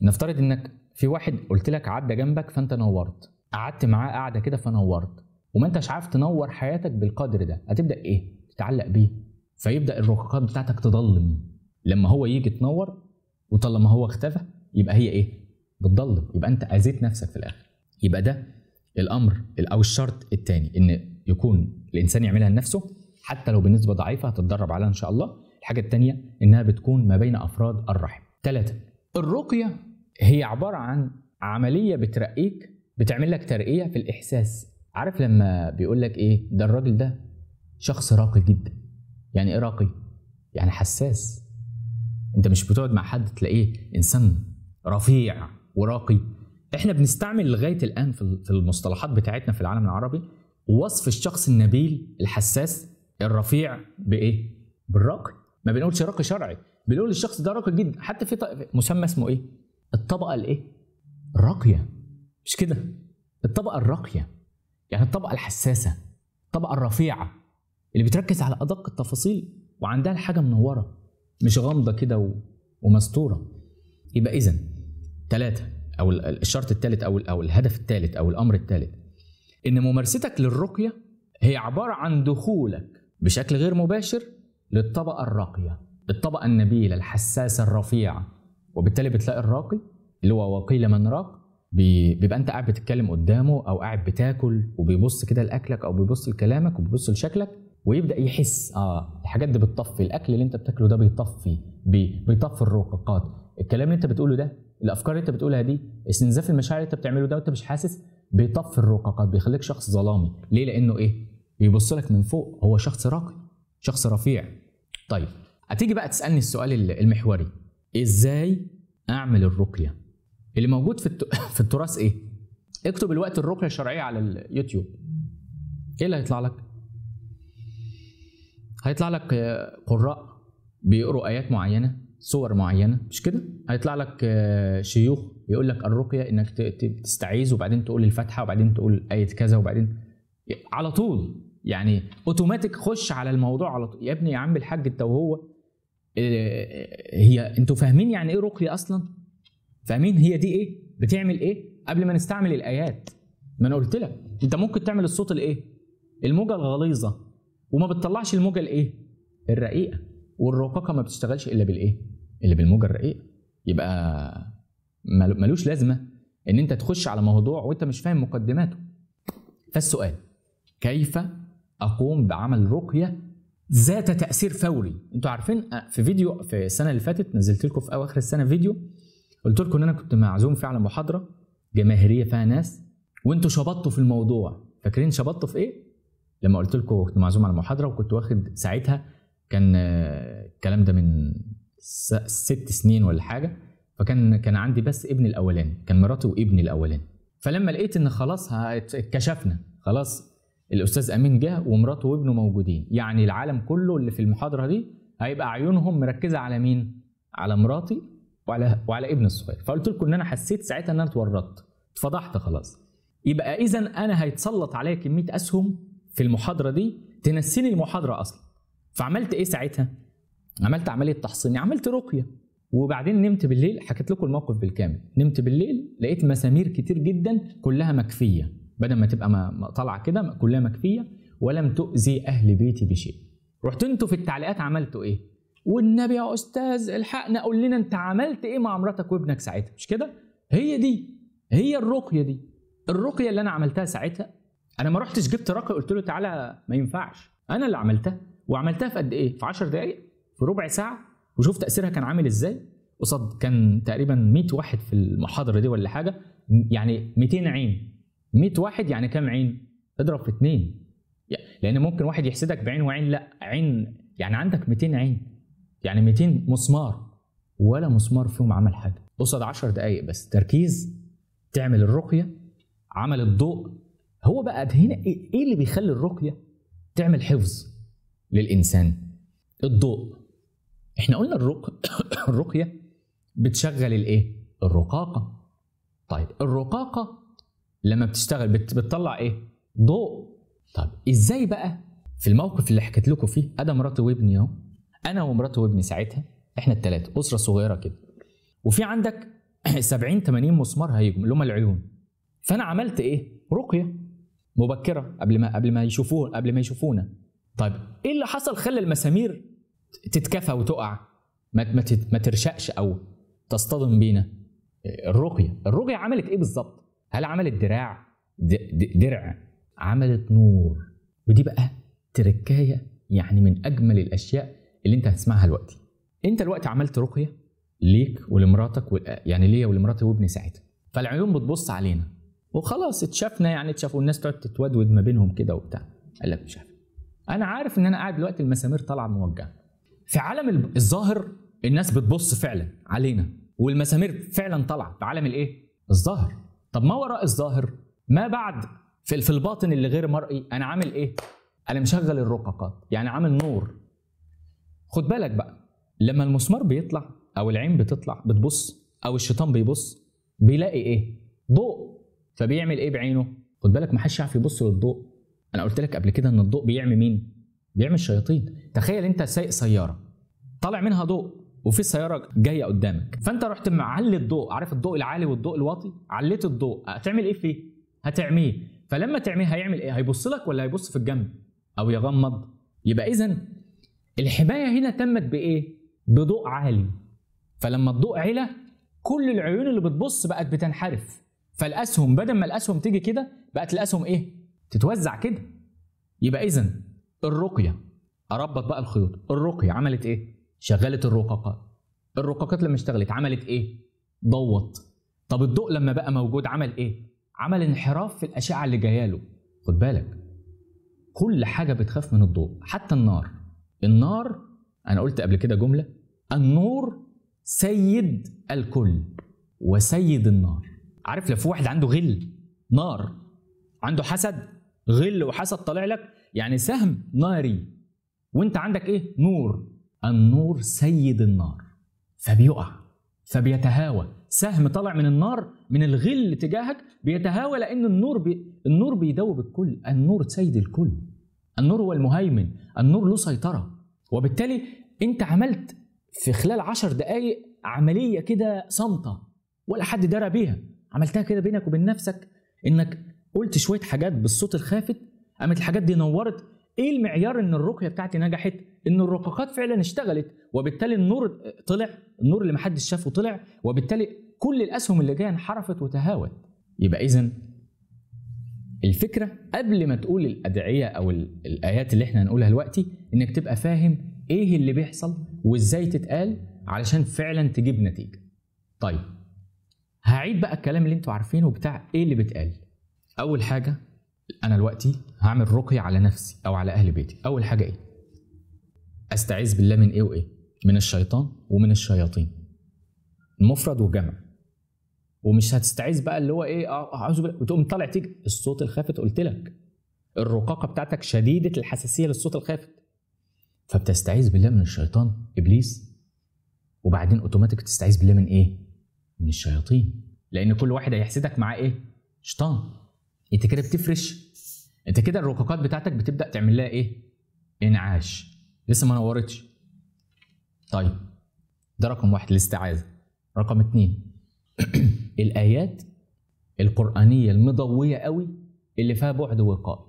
نفترض انك في واحد قلت لك عدى جنبك فانت نورت قعدت معاه قعده كده فنورت وما انتش عارف تنور حياتك بالقدر ده هتبدا ايه تتعلق بيه فيبدا الرقاقات بتاعتك تضلم لما هو يجي تنور وطالما هو اختفى يبقى هي ايه بتضلم يبقى انت اذيت نفسك في الاخر يبقى ده الامر او الشرط الثاني ان يكون الانسان يعملها لنفسه حتى لو بنسبه ضعيفه هتتدرب عليها ان شاء الله الحاجه الثانيه انها بتكون ما بين افراد الرحم ثلاثه الرقيه هي عباره عن عمليه بترقيك بتعمل لك ترقيه في الاحساس عارف لما بيقول لك ايه ده الراجل ده شخص راقي جدا يعني ايه راقي يعني حساس انت مش بتقعد مع حد تلاقيه انسان رفيع وراقي احنا بنستعمل لغايه الان في المصطلحات بتاعتنا في العالم العربي وصف الشخص النبيل الحساس الرفيع بايه؟ بالراقي ما بنقولش راقي شرعي بنقول الشخص ده راقي جدا حتى في طيب مسمى اسمه ايه؟ الطبقه الايه؟ الراقيه مش كده الطبقه الراقيه يعني الطبقه الحساسه الطبقه الرفيعه اللي بتركز على ادق التفاصيل وعندها الحاجه منوره مش غامضه كده و... ومستوره يبقى اذا ثلاثه او الشرط الثالث او او الهدف الثالث او الامر الثالث ان ممارستك للرقيه هي عباره عن دخولك بشكل غير مباشر للطبقه الراقيه الطبقه النبيله الحساسه الرفيعه وبالتالي بتلاقي الراقي اللي هو وقيل من راق بيبقى انت قاعد بتتكلم قدامه او قاعد بتاكل وبيبص كده لاكلك او بيبص لكلامك وبيبص لشكلك ويبدا يحس اه الحاجات دي بتطفي الاكل اللي انت بتاكله ده بيطفي بيطفي الرقاقات الكلام اللي انت بتقوله ده الافكار اللي انت بتقولها دي استنزاف المشاعر اللي انت بتعمله ده وانت مش حاسس بيطفي الرقاقات بيخليك شخص ظلامي ليه لانه ايه بيبص لك من فوق هو شخص راقي شخص رفيع طيب هتيجي بقى تسالني السؤال المحوري ازاي اعمل الرقيه اللي موجود في في التراث ايه اكتب الوقت الرقيه الشرعيه على اليوتيوب ايه اللي هيطلع لك هيطلع لك آه، قراء بيقروا ايات معينه صور معينه مش كده هيطلع لك آه، شيوخ يقول لك الرقيه انك تستعيذ وبعدين تقول الفاتحه وبعدين تقول ايه كذا وبعدين على طول يعني اوتوماتيك خش على الموضوع على طول يا ابني يا عم الحاج انت وهو آه، هي انتوا فاهمين يعني ايه رقيه اصلا فاهمين هي دي ايه بتعمل ايه قبل ما نستعمل الايات ما انا قلت لك انت ممكن تعمل الصوت الايه الموجه الغليظه وما بتطلعش الموجه الايه الرقيقه والرقاقه ما بتشتغلش الا بالايه؟ الا بالموجه إيه؟ الرقيقه يبقى ملوش لازمه ان انت تخش على موضوع وانت مش فاهم مقدماته فالسؤال كيف اقوم بعمل رقيه ذات تاثير فوري انتوا عارفين في فيديو في السنه اللي فاتت نزلت لكم في اواخر السنه فيديو قلت لكم ان انا كنت معزوم فعلا محاضره جماهيريه فيها ناس وانتوا شبطتوا في الموضوع فاكرين شبطتوا في ايه لما قلت لكم كنت معزوم على محاضره وكنت واخد ساعتها كان الكلام ده من ست سنين ولا حاجه فكان كان عندي بس ابني الاولاني كان مراتي وابني الاولاني فلما لقيت ان خلاص اتكشفنا خلاص الاستاذ امين جه ومراته وابنه موجودين يعني العالم كله اللي في المحاضره دي هيبقى عيونهم مركزه على مين على مراتي وعلى وعلى ابني الصغير فقلت لكم ان انا حسيت ساعتها ان انا اتورطت اتفضحت خلاص يبقى اذا انا هيتسلط عليا كميه اسهم في المحاضره دي تنسيني المحاضره اصلا فعملت ايه ساعتها؟ عملت عمليه تحصيني عملت رقيه وبعدين نمت بالليل حكيت لكم الموقف بالكامل نمت بالليل لقيت مسامير كتير جدا كلها مكفيه بدل ما تبقى طالعه كده كلها مكفيه ولم تؤذي اهل بيتي بشيء رحت انتوا في التعليقات عملتوا ايه والنبي يا استاذ الحقنا قول لنا انت عملت ايه مع مراتك وابنك ساعتها مش كده هي دي هي الرقيه دي الرقيه اللي انا عملتها ساعتها انا ما رحتش جبت رقي قلت له تعالى ما ينفعش انا اللي عملتها وعملتها في قد ايه؟ في 10 دقائق في ربع ساعه وشوف تاثيرها كان عامل ازاي قصاد كان تقريبا 100 واحد في المحاضره دي ولا حاجه يعني 200 عين 100 واحد يعني كام عين؟ اضرب في اثنين لان ممكن واحد يحسدك بعين وعين لا عين يعني عندك 200 عين يعني 200 مسمار ولا مسمار فيهم عمل حاجه قصاد 10 دقائق بس تركيز تعمل الرقيه عمل الضوء هو بقى هنا ايه, إيه اللي بيخلي الرقيه تعمل حفظ للانسان الضوء احنا قلنا الرق... الرقيه بتشغل الايه الرقاقه طيب الرقاقه لما بتشتغل بت... بتطلع ايه ضوء طب ازاي بقى في الموقف اللي حكيت لكم فيه انا مراتي وابني اهو انا ومراتي وابني ساعتها احنا الثلاثه اسره صغيره كده وفي عندك 70 80 مسمار هيجوا اللي هم العيون فانا عملت ايه رقيه مبكره قبل ما قبل ما يشوفوه قبل ما يشوفونا طيب ايه اللي حصل خلى المسامير تتكفى وتقع ما ما ترشقش او تصطدم بينا الرقيه الرقيه عملت ايه بالظبط هل عملت دراع درع عملت نور ودي بقى تركايه يعني من اجمل الاشياء اللي انت هتسمعها دلوقتي انت الوقت عملت رقيه ليك ولمراتك و... يعني ليا ولمراتي وابني ساعتها فالعيون بتبص علينا وخلاص اتشافنا يعني اتشافوا الناس تقعد تتودود ما بينهم كده وبتاع قال لك مش عارف انا عارف ان انا قاعد دلوقتي المسامير طالعه موجهه في عالم الظاهر الناس بتبص فعلا علينا والمسامير فعلا طالعه في عالم الايه الظاهر طب ما وراء الظاهر ما بعد في الباطن اللي غير مرئي انا عامل ايه انا مشغل الرقاقات يعني عامل نور خد بالك بقى لما المسمار بيطلع او العين بتطلع بتبص او الشيطان بيبص بيلاقي ايه ضوء فبيعمل ايه بعينه خد بالك ما حدش يعرف يبص للضوء انا قلت لك قبل كده ان الضوء بيعمي مين بيعمي الشياطين تخيل انت سايق سياره طالع منها ضوء وفي سياره جايه قدامك فانت رحت معلي الضوء عارف الضوء العالي والضوء الواطي عليت الضوء هتعمل ايه فيه هتعميه فلما تعميه هيعمل ايه هيبص لك ولا هيبص في الجنب او يغمض يبقى اذا الحمايه هنا تمت بايه بضوء عالي فلما الضوء علا كل العيون اللي بتبص بقت بتنحرف فالاسهم بدل ما الاسهم تيجي كده بقت الاسهم ايه تتوزع كده يبقى اذا الرقيه اربط بقى الخيوط الرقيه عملت ايه شغلت الرقاقات الرقاقات لما اشتغلت عملت ايه ضوت طب الضوء لما بقى موجود عمل ايه عمل انحراف في الاشعه اللي جايه له خد بالك كل حاجه بتخاف من الضوء حتى النار النار انا قلت قبل كده جمله النور سيد الكل وسيد النار عارف لو في واحد عنده غل نار عنده حسد غل وحسد طالع لك يعني سهم ناري وانت عندك ايه نور النور سيد النار فبيقع فبيتهاوى سهم طالع من النار من الغل تجاهك بيتهاوى لان النور بي... النور بيدوب الكل النور سيد الكل النور هو المهيمن النور له سيطره وبالتالي انت عملت في خلال عشر دقايق عمليه كده صامته ولا حد درى بيها عملتها كده بينك وبين نفسك انك قلت شويه حاجات بالصوت الخافت قامت الحاجات دي نورت ايه المعيار ان الرقيه بتاعتي نجحت ان الرقاقات فعلا اشتغلت وبالتالي النور آه، طلع النور اللي محدش شافه طلع وبالتالي كل الاسهم اللي جايه انحرفت وتهاوت يبقى اذا الفكره قبل ما تقول الادعيه او الايات اللي احنا هنقولها دلوقتي انك تبقى فاهم ايه اللي بيحصل وازاي تتقال علشان فعلا تجيب نتيجه طيب هعيد بقى الكلام اللي انتوا عارفينه بتاع ايه اللي بيتقال اول حاجه انا دلوقتي هعمل رقيه على نفسي او على اهل بيتي اول حاجه ايه استعيذ بالله من ايه وايه من الشيطان ومن الشياطين المفرد والجمع ومش هتستعيذ بقى اللي هو ايه آه،, اه اعوذ بالله وتقوم طالع تيجي الصوت الخافت قلت لك الرقاقه بتاعتك شديده الحساسيه للصوت الخافت فبتستعيذ بالله من الشيطان ابليس وبعدين اوتوماتيك تستعيذ بالله من ايه من الشياطين لان كل واحد هيحسدك معاه ايه شيطان انت كده بتفرش انت كده الرقاقات بتاعتك بتبدا تعمل لها ايه انعاش لسه ما نورتش طيب ده رقم واحد الاستعاذه رقم اتنين الايات القرانيه المضويه قوي اللي فيها بعد وقائي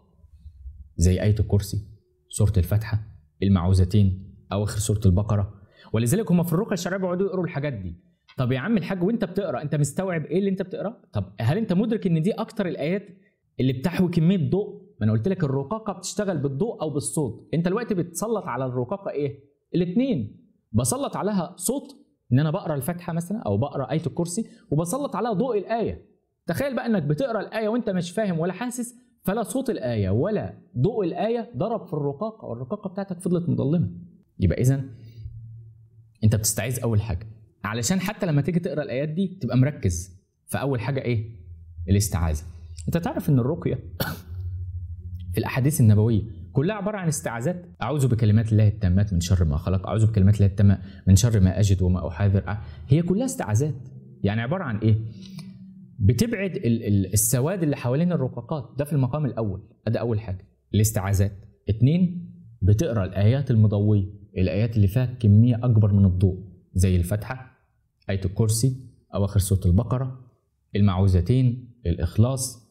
زي ايه الكرسي سوره الفاتحه المعوذتين اواخر سوره البقره ولذلك هم في الرقى الشرعيه بيقعدوا يقروا الحاجات دي طب يا عم الحاج وانت بتقرا انت مستوعب ايه اللي انت بتقراه طب هل انت مدرك ان دي اكتر الايات اللي بتحوي كميه ضوء ما انا قلت لك الرقاقه بتشتغل بالضوء او بالصوت انت دلوقتي بتسلط على الرقاقه ايه الاثنين بسلط عليها صوت ان انا بقرا الفاتحه مثلا او بقرا ايه الكرسي وبسلط عليها ضوء الايه تخيل بقى انك بتقرا الايه وانت مش فاهم ولا حاسس فلا صوت الايه ولا ضوء الايه ضرب في الرقاقه والرقاقه بتاعتك فضلت مضلمه يبقى اذا انت بتستعيذ اول حاجه علشان حتى لما تيجي تقرا الايات دي تبقى مركز فاول حاجه ايه الاستعاذه انت تعرف ان الرقيه في الاحاديث النبويه كلها عباره عن استعاذات اعوذ بكلمات الله التامات من شر ما خلق اعوذ بكلمات الله التامه من شر ما اجد وما احاذر هي كلها استعاذات يعني عباره عن ايه بتبعد السواد اللي حوالين الرقاقات ده في المقام الاول ده اول حاجه الاستعاذات اتنين بتقرا الايات المضويه الايات اللي فيها كميه اكبر من الضوء زي الفاتحه ايه الكرسي اواخر سوره البقره المعوذتين الاخلاص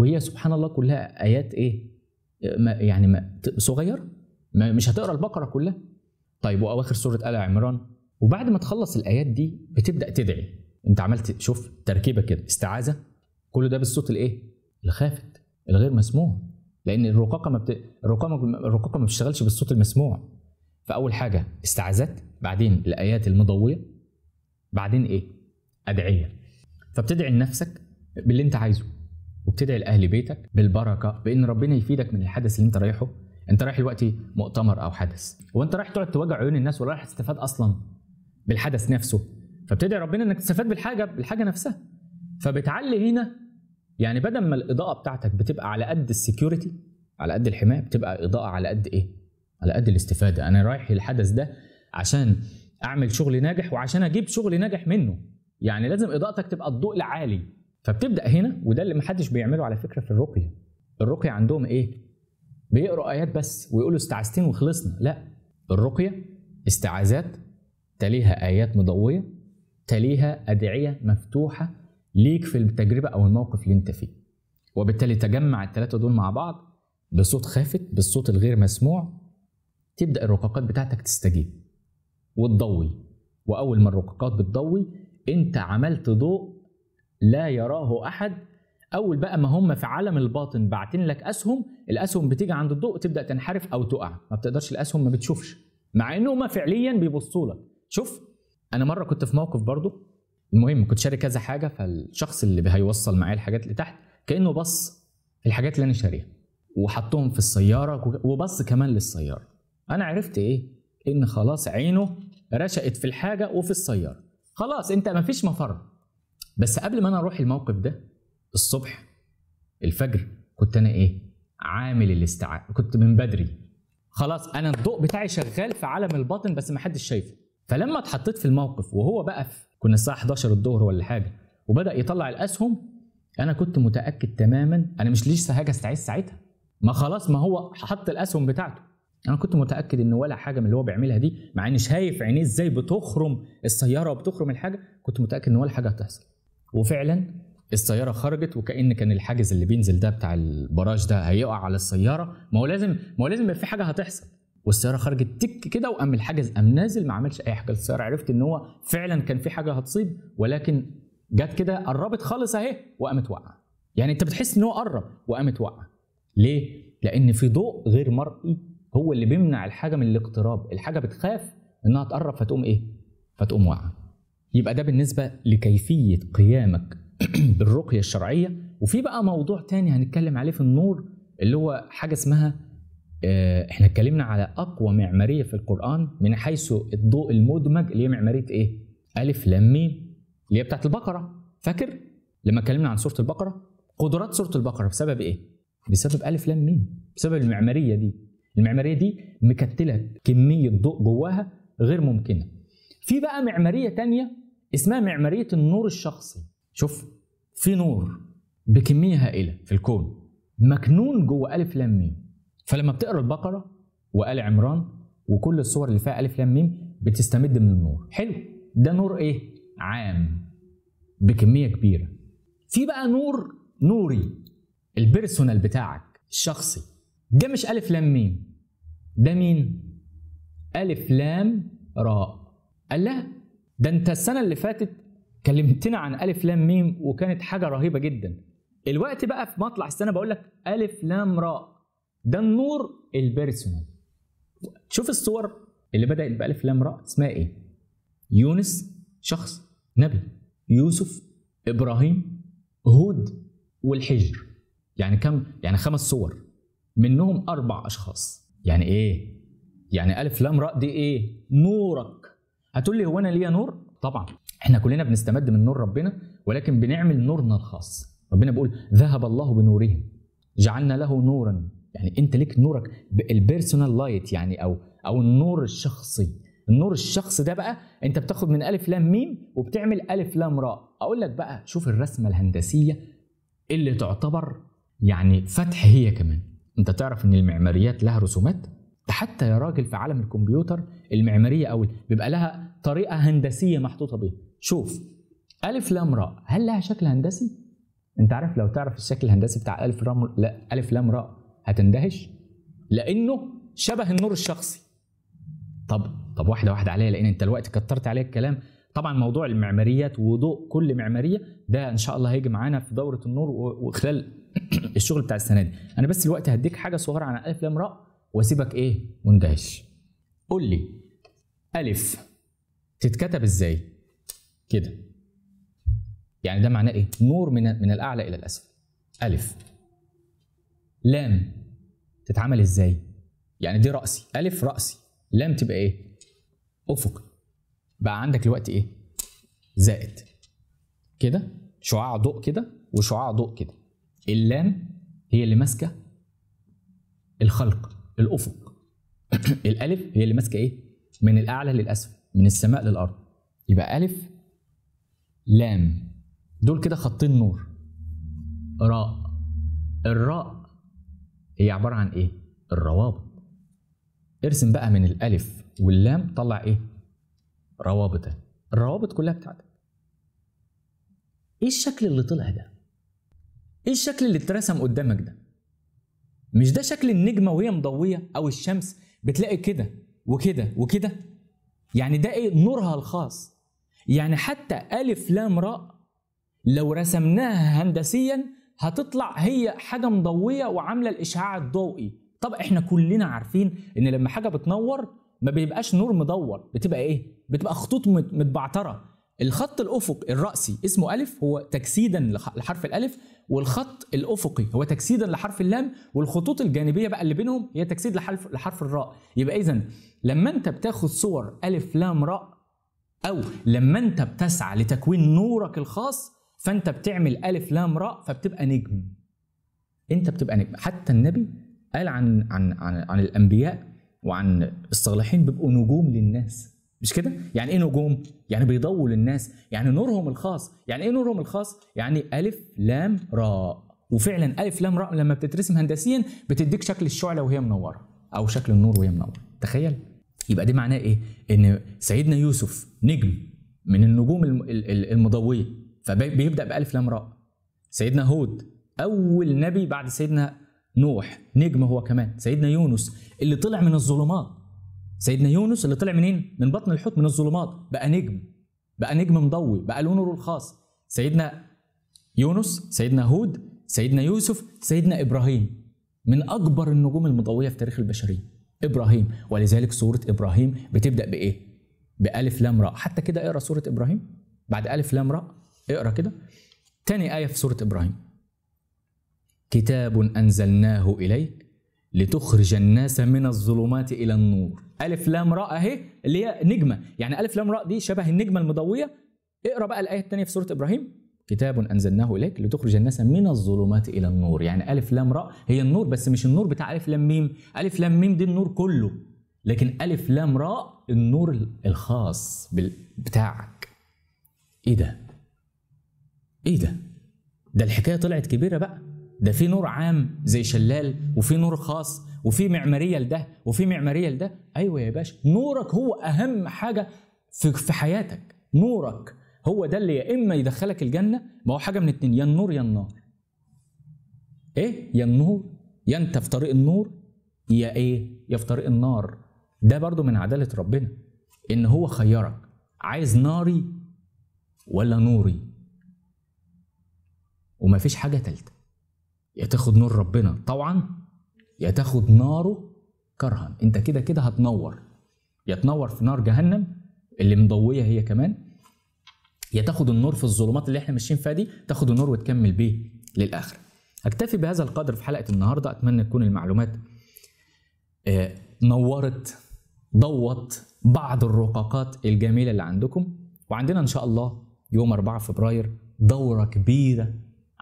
وهي سبحان الله كلها ايات ايه ما يعني ما صغيره ما مش هتقرا البقره كلها طيب واواخر سوره ال عمران وبعد ما تخلص الايات دي بتبدا تدعي انت عملت شوف تركيبه كده استعاذه كل ده بالصوت الايه الخافت الغير مسموع لان الرقاقه ما بت... الرقاقه الرقاقه ما بتشتغلش بالصوت المسموع فاول حاجه استعاذات بعدين الايات المضويه بعدين ايه ادعيه فبتدعي لنفسك باللي انت عايزه وبتدعي لاهل بيتك بالبركه بان ربنا يفيدك من الحدث اللي انت رايحه انت رايح دلوقتي مؤتمر او حدث وانت رايح تقعد توجع عيون الناس ولا رايح تستفاد اصلا بالحدث نفسه فبتدعي ربنا انك تستفاد بالحاجه بالحاجه نفسها فبتعلي هنا يعني بدل ما الاضاءه بتاعتك بتبقى على قد السكيورتي على قد الحمايه بتبقى اضاءه على قد ايه على قد الاستفاده انا رايح الحدث ده عشان اعمل شغل ناجح وعشان اجيب شغل ناجح منه يعني لازم اضاءتك تبقى الضوء العالي فبتبدا هنا وده اللي محدش بيعمله على فكره في الرقيه الرقيه عندهم ايه بيقروا ايات بس ويقولوا استعاذتين وخلصنا لا الرقيه استعاذات تليها ايات مضويه تليها ادعيه مفتوحه ليك في التجربه او الموقف اللي انت فيه وبالتالي تجمع الثلاثه دول مع بعض بصوت خافت بالصوت الغير مسموع تبدا الرقاقات بتاعتك تستجيب وتضوي واول ما الرقاقات بتضوي انت عملت ضوء لا يراه احد اول بقى ما هم في عالم الباطن باعتين لك اسهم الاسهم بتيجي عند الضوء تبدا تنحرف او تقع ما بتقدرش الاسهم ما بتشوفش مع انه هم فعليا بيبصوا لك شوف انا مره كنت في موقف برضو المهم كنت شاري كذا حاجه فالشخص اللي هيوصل معايا الحاجات اللي تحت كانه بص الحاجات اللي انا شاريها وحطهم في السياره وبص كمان للسياره انا عرفت ايه ان خلاص عينه رشقت في الحاجه وفي السياره خلاص انت مفيش مفر بس قبل ما انا اروح الموقف ده الصبح الفجر كنت انا ايه عامل الاستيعاب كنت من بدري خلاص انا الضوء بتاعي شغال في عالم الباطن بس ما حدش شايفه فلما اتحطيت في الموقف وهو بقى كنا الساعه 11 الظهر ولا حاجه وبدا يطلع الاسهم انا كنت متاكد تماما انا مش لسه حاجه استعيد ساعتها ما خلاص ما هو حط الاسهم بتاعته انا كنت متاكد ان ولا حاجه من اللي هو بيعملها دي مع اني شايف عينيه ازاي بتخرم السياره وبتخرم الحاجه كنت متاكد ان ولا حاجه هتحصل وفعلا السياره خرجت وكان كان الحاجز اللي بينزل ده بتاع البراج ده هيقع على السياره ما هو لازم ما هو لازم في حاجه هتحصل والسياره خرجت تك كده وقام الحاجز قام نازل ما عملش اي حاجه للسياره عرفت ان هو فعلا كان في حاجه هتصيب ولكن جت كده قربت خالص اهي وقامت وقع يعني انت بتحس ان هو قرب وقامت وقع ليه لان في ضوء غير مرئي هو اللي بيمنع الحاجه من الاقتراب الحاجه بتخاف انها تقرب فتقوم ايه فتقوم واقعه يبقى ده بالنسبة لكيفية قيامك بالرقية الشرعية وفي بقى موضوع تاني هنتكلم عليه في النور اللي هو حاجة اسمها آه، احنا اتكلمنا على اقوى معماريه في القران من حيث الضوء المدمج اللي هي معماريه ايه؟ الف لام ميم اللي هي بتاعت البقره فاكر؟ لما اتكلمنا عن سوره البقره قدرات سوره البقره بسبب ايه؟ بسبب الف لام ميم بسبب المعماريه دي المعماريه دي مكتله كميه ضوء جواها غير ممكنه في بقى معماريه تانية اسمها معماريه النور الشخصي شوف في نور بكميه هائله في الكون مكنون جوه الف لام ميم فلما بتقرا البقره وال عمران وكل الصور اللي فيها الف لام ميم بتستمد من النور حلو ده نور ايه عام بكميه كبيره في بقى نور نوري البيرسونال بتاعك الشخصي ده مش الف لام ميم ده مين الف لام راء قال لها ده انت السنه اللي فاتت كلمتنا عن الف لام ميم وكانت حاجه رهيبه جدا الوقت بقى في مطلع السنه بقول لك الف لام راء ده النور البيرسونال شوف الصور اللي بدات بالف لام راء اسمها ايه يونس شخص نبي يوسف ابراهيم هود والحجر يعني كم يعني خمس صور منهم اربع اشخاص يعني ايه يعني الف لام راء دي ايه نورك هتقول لي هو انا ليا نور طبعا احنا كلنا بنستمد من نور ربنا ولكن بنعمل نورنا الخاص ربنا بيقول ذهب الله بنورهم جعلنا له نورا يعني انت ليك نورك البيرسونال لايت يعني او او النور الشخصي النور الشخص ده بقى انت بتاخد من الف لام ميم وبتعمل الف لام راء اقول لك بقى شوف الرسمه الهندسيه اللي تعتبر يعني فتح هي كمان انت تعرف ان المعماريات لها رسومات ده حتى يا راجل في عالم الكمبيوتر المعماريه قوي بيبقى لها طريقه هندسيه محطوطه بيها شوف الف لام راء هل لها شكل هندسي انت عارف لو تعرف الشكل الهندسي بتاع الف لام لا الف لام راء هتندهش لانه شبه النور الشخصي طب طب واحده واحده عليا لان انت الوقت كترت عليا الكلام طبعا موضوع المعماريات وضوء كل معماريه ده ان شاء الله هيجي معانا في دوره النور وخلال الشغل بتاع السنه دي انا بس الوقت هديك حاجه صغيره عن الف لام راء واسيبك ايه مندهش قول لي الف تتكتب ازاي كده يعني ده معناه ايه نور من من الاعلى الى الاسفل الف لام تتعمل ازاي يعني دي راسي الف راسي لام تبقى ايه افقي بقى عندك الوقت ايه زائد كده شعاع ضوء كده وشعاع ضوء كده اللام هي اللي ماسكه الخلق الافق الالف هي اللي ماسكه ايه من الاعلى للاسفل من السماء للارض يبقى الف لام دول كده خطين نور راء الراء هي عباره عن ايه الروابط ارسم بقى من الالف واللام طلع ايه روابط الروابط كلها بتاعتك ايه الشكل اللي طلع ده ايه الشكل اللي اترسم قدامك ده مش ده شكل النجمه وهي مضويه او الشمس بتلاقي كده وكده وكده يعني ده ايه نورها الخاص يعني حتى الف لام راء لو رسمناها هندسيا هتطلع هي حاجه مضويه وعامله الاشعاع الضوئي طب احنا كلنا عارفين ان لما حاجه بتنور ما بيبقاش نور مدور بتبقى ايه بتبقى خطوط متبعتره الخط الافق الراسي اسمه الف هو تجسيدا لحرف الالف والخط الافقي هو تجسيدا لحرف اللام والخطوط الجانبيه بقى اللي بينهم هي تجسيد لحرف لحرف الراء يبقى اذا لما انت بتاخد صور الف لام راء او لما انت بتسعى لتكوين نورك الخاص فانت بتعمل الف لام راء فبتبقى نجم انت بتبقى نجم حتى النبي قال عن عن عن, عن الانبياء وعن الصالحين بيبقوا نجوم للناس مش كده؟ يعني ايه نجوم؟ يعني بيضووا للناس، يعني نورهم الخاص، يعني ايه نورهم الخاص؟ يعني ألف لام راء، وفعلا ألف لام راء لما بتترسم هندسيا بتديك شكل الشعلة وهي منورة، أو شكل النور وهي منورة، تخيل؟ يبقى ده معناه ايه؟ إن سيدنا يوسف نجم من النجوم المضوية، فبيبدأ بألف لام راء. سيدنا هود أول نبي بعد سيدنا نوح نجم هو كمان، سيدنا يونس اللي طلع من الظلمات سيدنا يونس اللي طلع منين؟ من بطن الحوت من الظلمات بقى نجم بقى نجم مضوي بقى له نوره الخاص سيدنا يونس سيدنا هود سيدنا يوسف سيدنا ابراهيم من اكبر النجوم المضويه في تاريخ البشريه ابراهيم ولذلك سوره ابراهيم بتبدا بايه؟ بألف لام راء حتى كده اقرا سوره ابراهيم بعد ألف لام راء اقرا كده تاني آية في سورة إبراهيم كتاب أنزلناه إليك لتخرج الناس من الظلمات الى النور الف لام راء اهي اللي هي نجمه يعني الف لام راء دي شبه النجمه المضويه اقرا بقى الايه الثانيه في سوره ابراهيم كتاب انزلناه اليك لتخرج الناس من الظلمات الى النور يعني الف لام راء هي النور بس مش النور بتاع الف لام ميم الف لام ميم دي النور كله لكن الف لام راء النور الخاص بتاعك ايه ده ايه ده ده الحكايه طلعت كبيره بقى ده في نور عام زي شلال وفي نور خاص وفي معماريه لده وفي معماريه لده ايوه يا باشا نورك هو اهم حاجه في في حياتك نورك هو ده اللي يا اما يدخلك الجنه ما هو حاجه من اتنين يا النور يا النار ايه يا النور يا انت في طريق النور يا ايه يا في طريق النار ده برضو من عداله ربنا ان هو خيرك عايز ناري ولا نوري ومفيش حاجه تالته يا تاخد نور ربنا طوعا يا تاخد ناره كرها انت كده كده هتنور يا تنور في نار جهنم اللي مضويه هي كمان يا تاخد النور في الظلمات اللي احنا ماشيين فيها دي تاخد النور وتكمل بيه للاخر اكتفي بهذا القدر في حلقه النهارده اتمنى تكون المعلومات آه، نورت ضوت بعض الرقاقات الجميله اللي عندكم وعندنا ان شاء الله يوم 4 فبراير دوره كبيره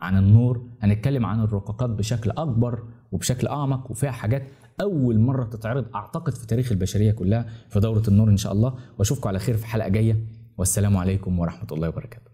عن النور هنتكلم عن الرقاقات بشكل اكبر وبشكل اعمق وفيها حاجات اول مره تتعرض اعتقد في تاريخ البشريه كلها في دوره النور ان شاء الله واشوفكم على خير في حلقه جايه والسلام عليكم ورحمه الله وبركاته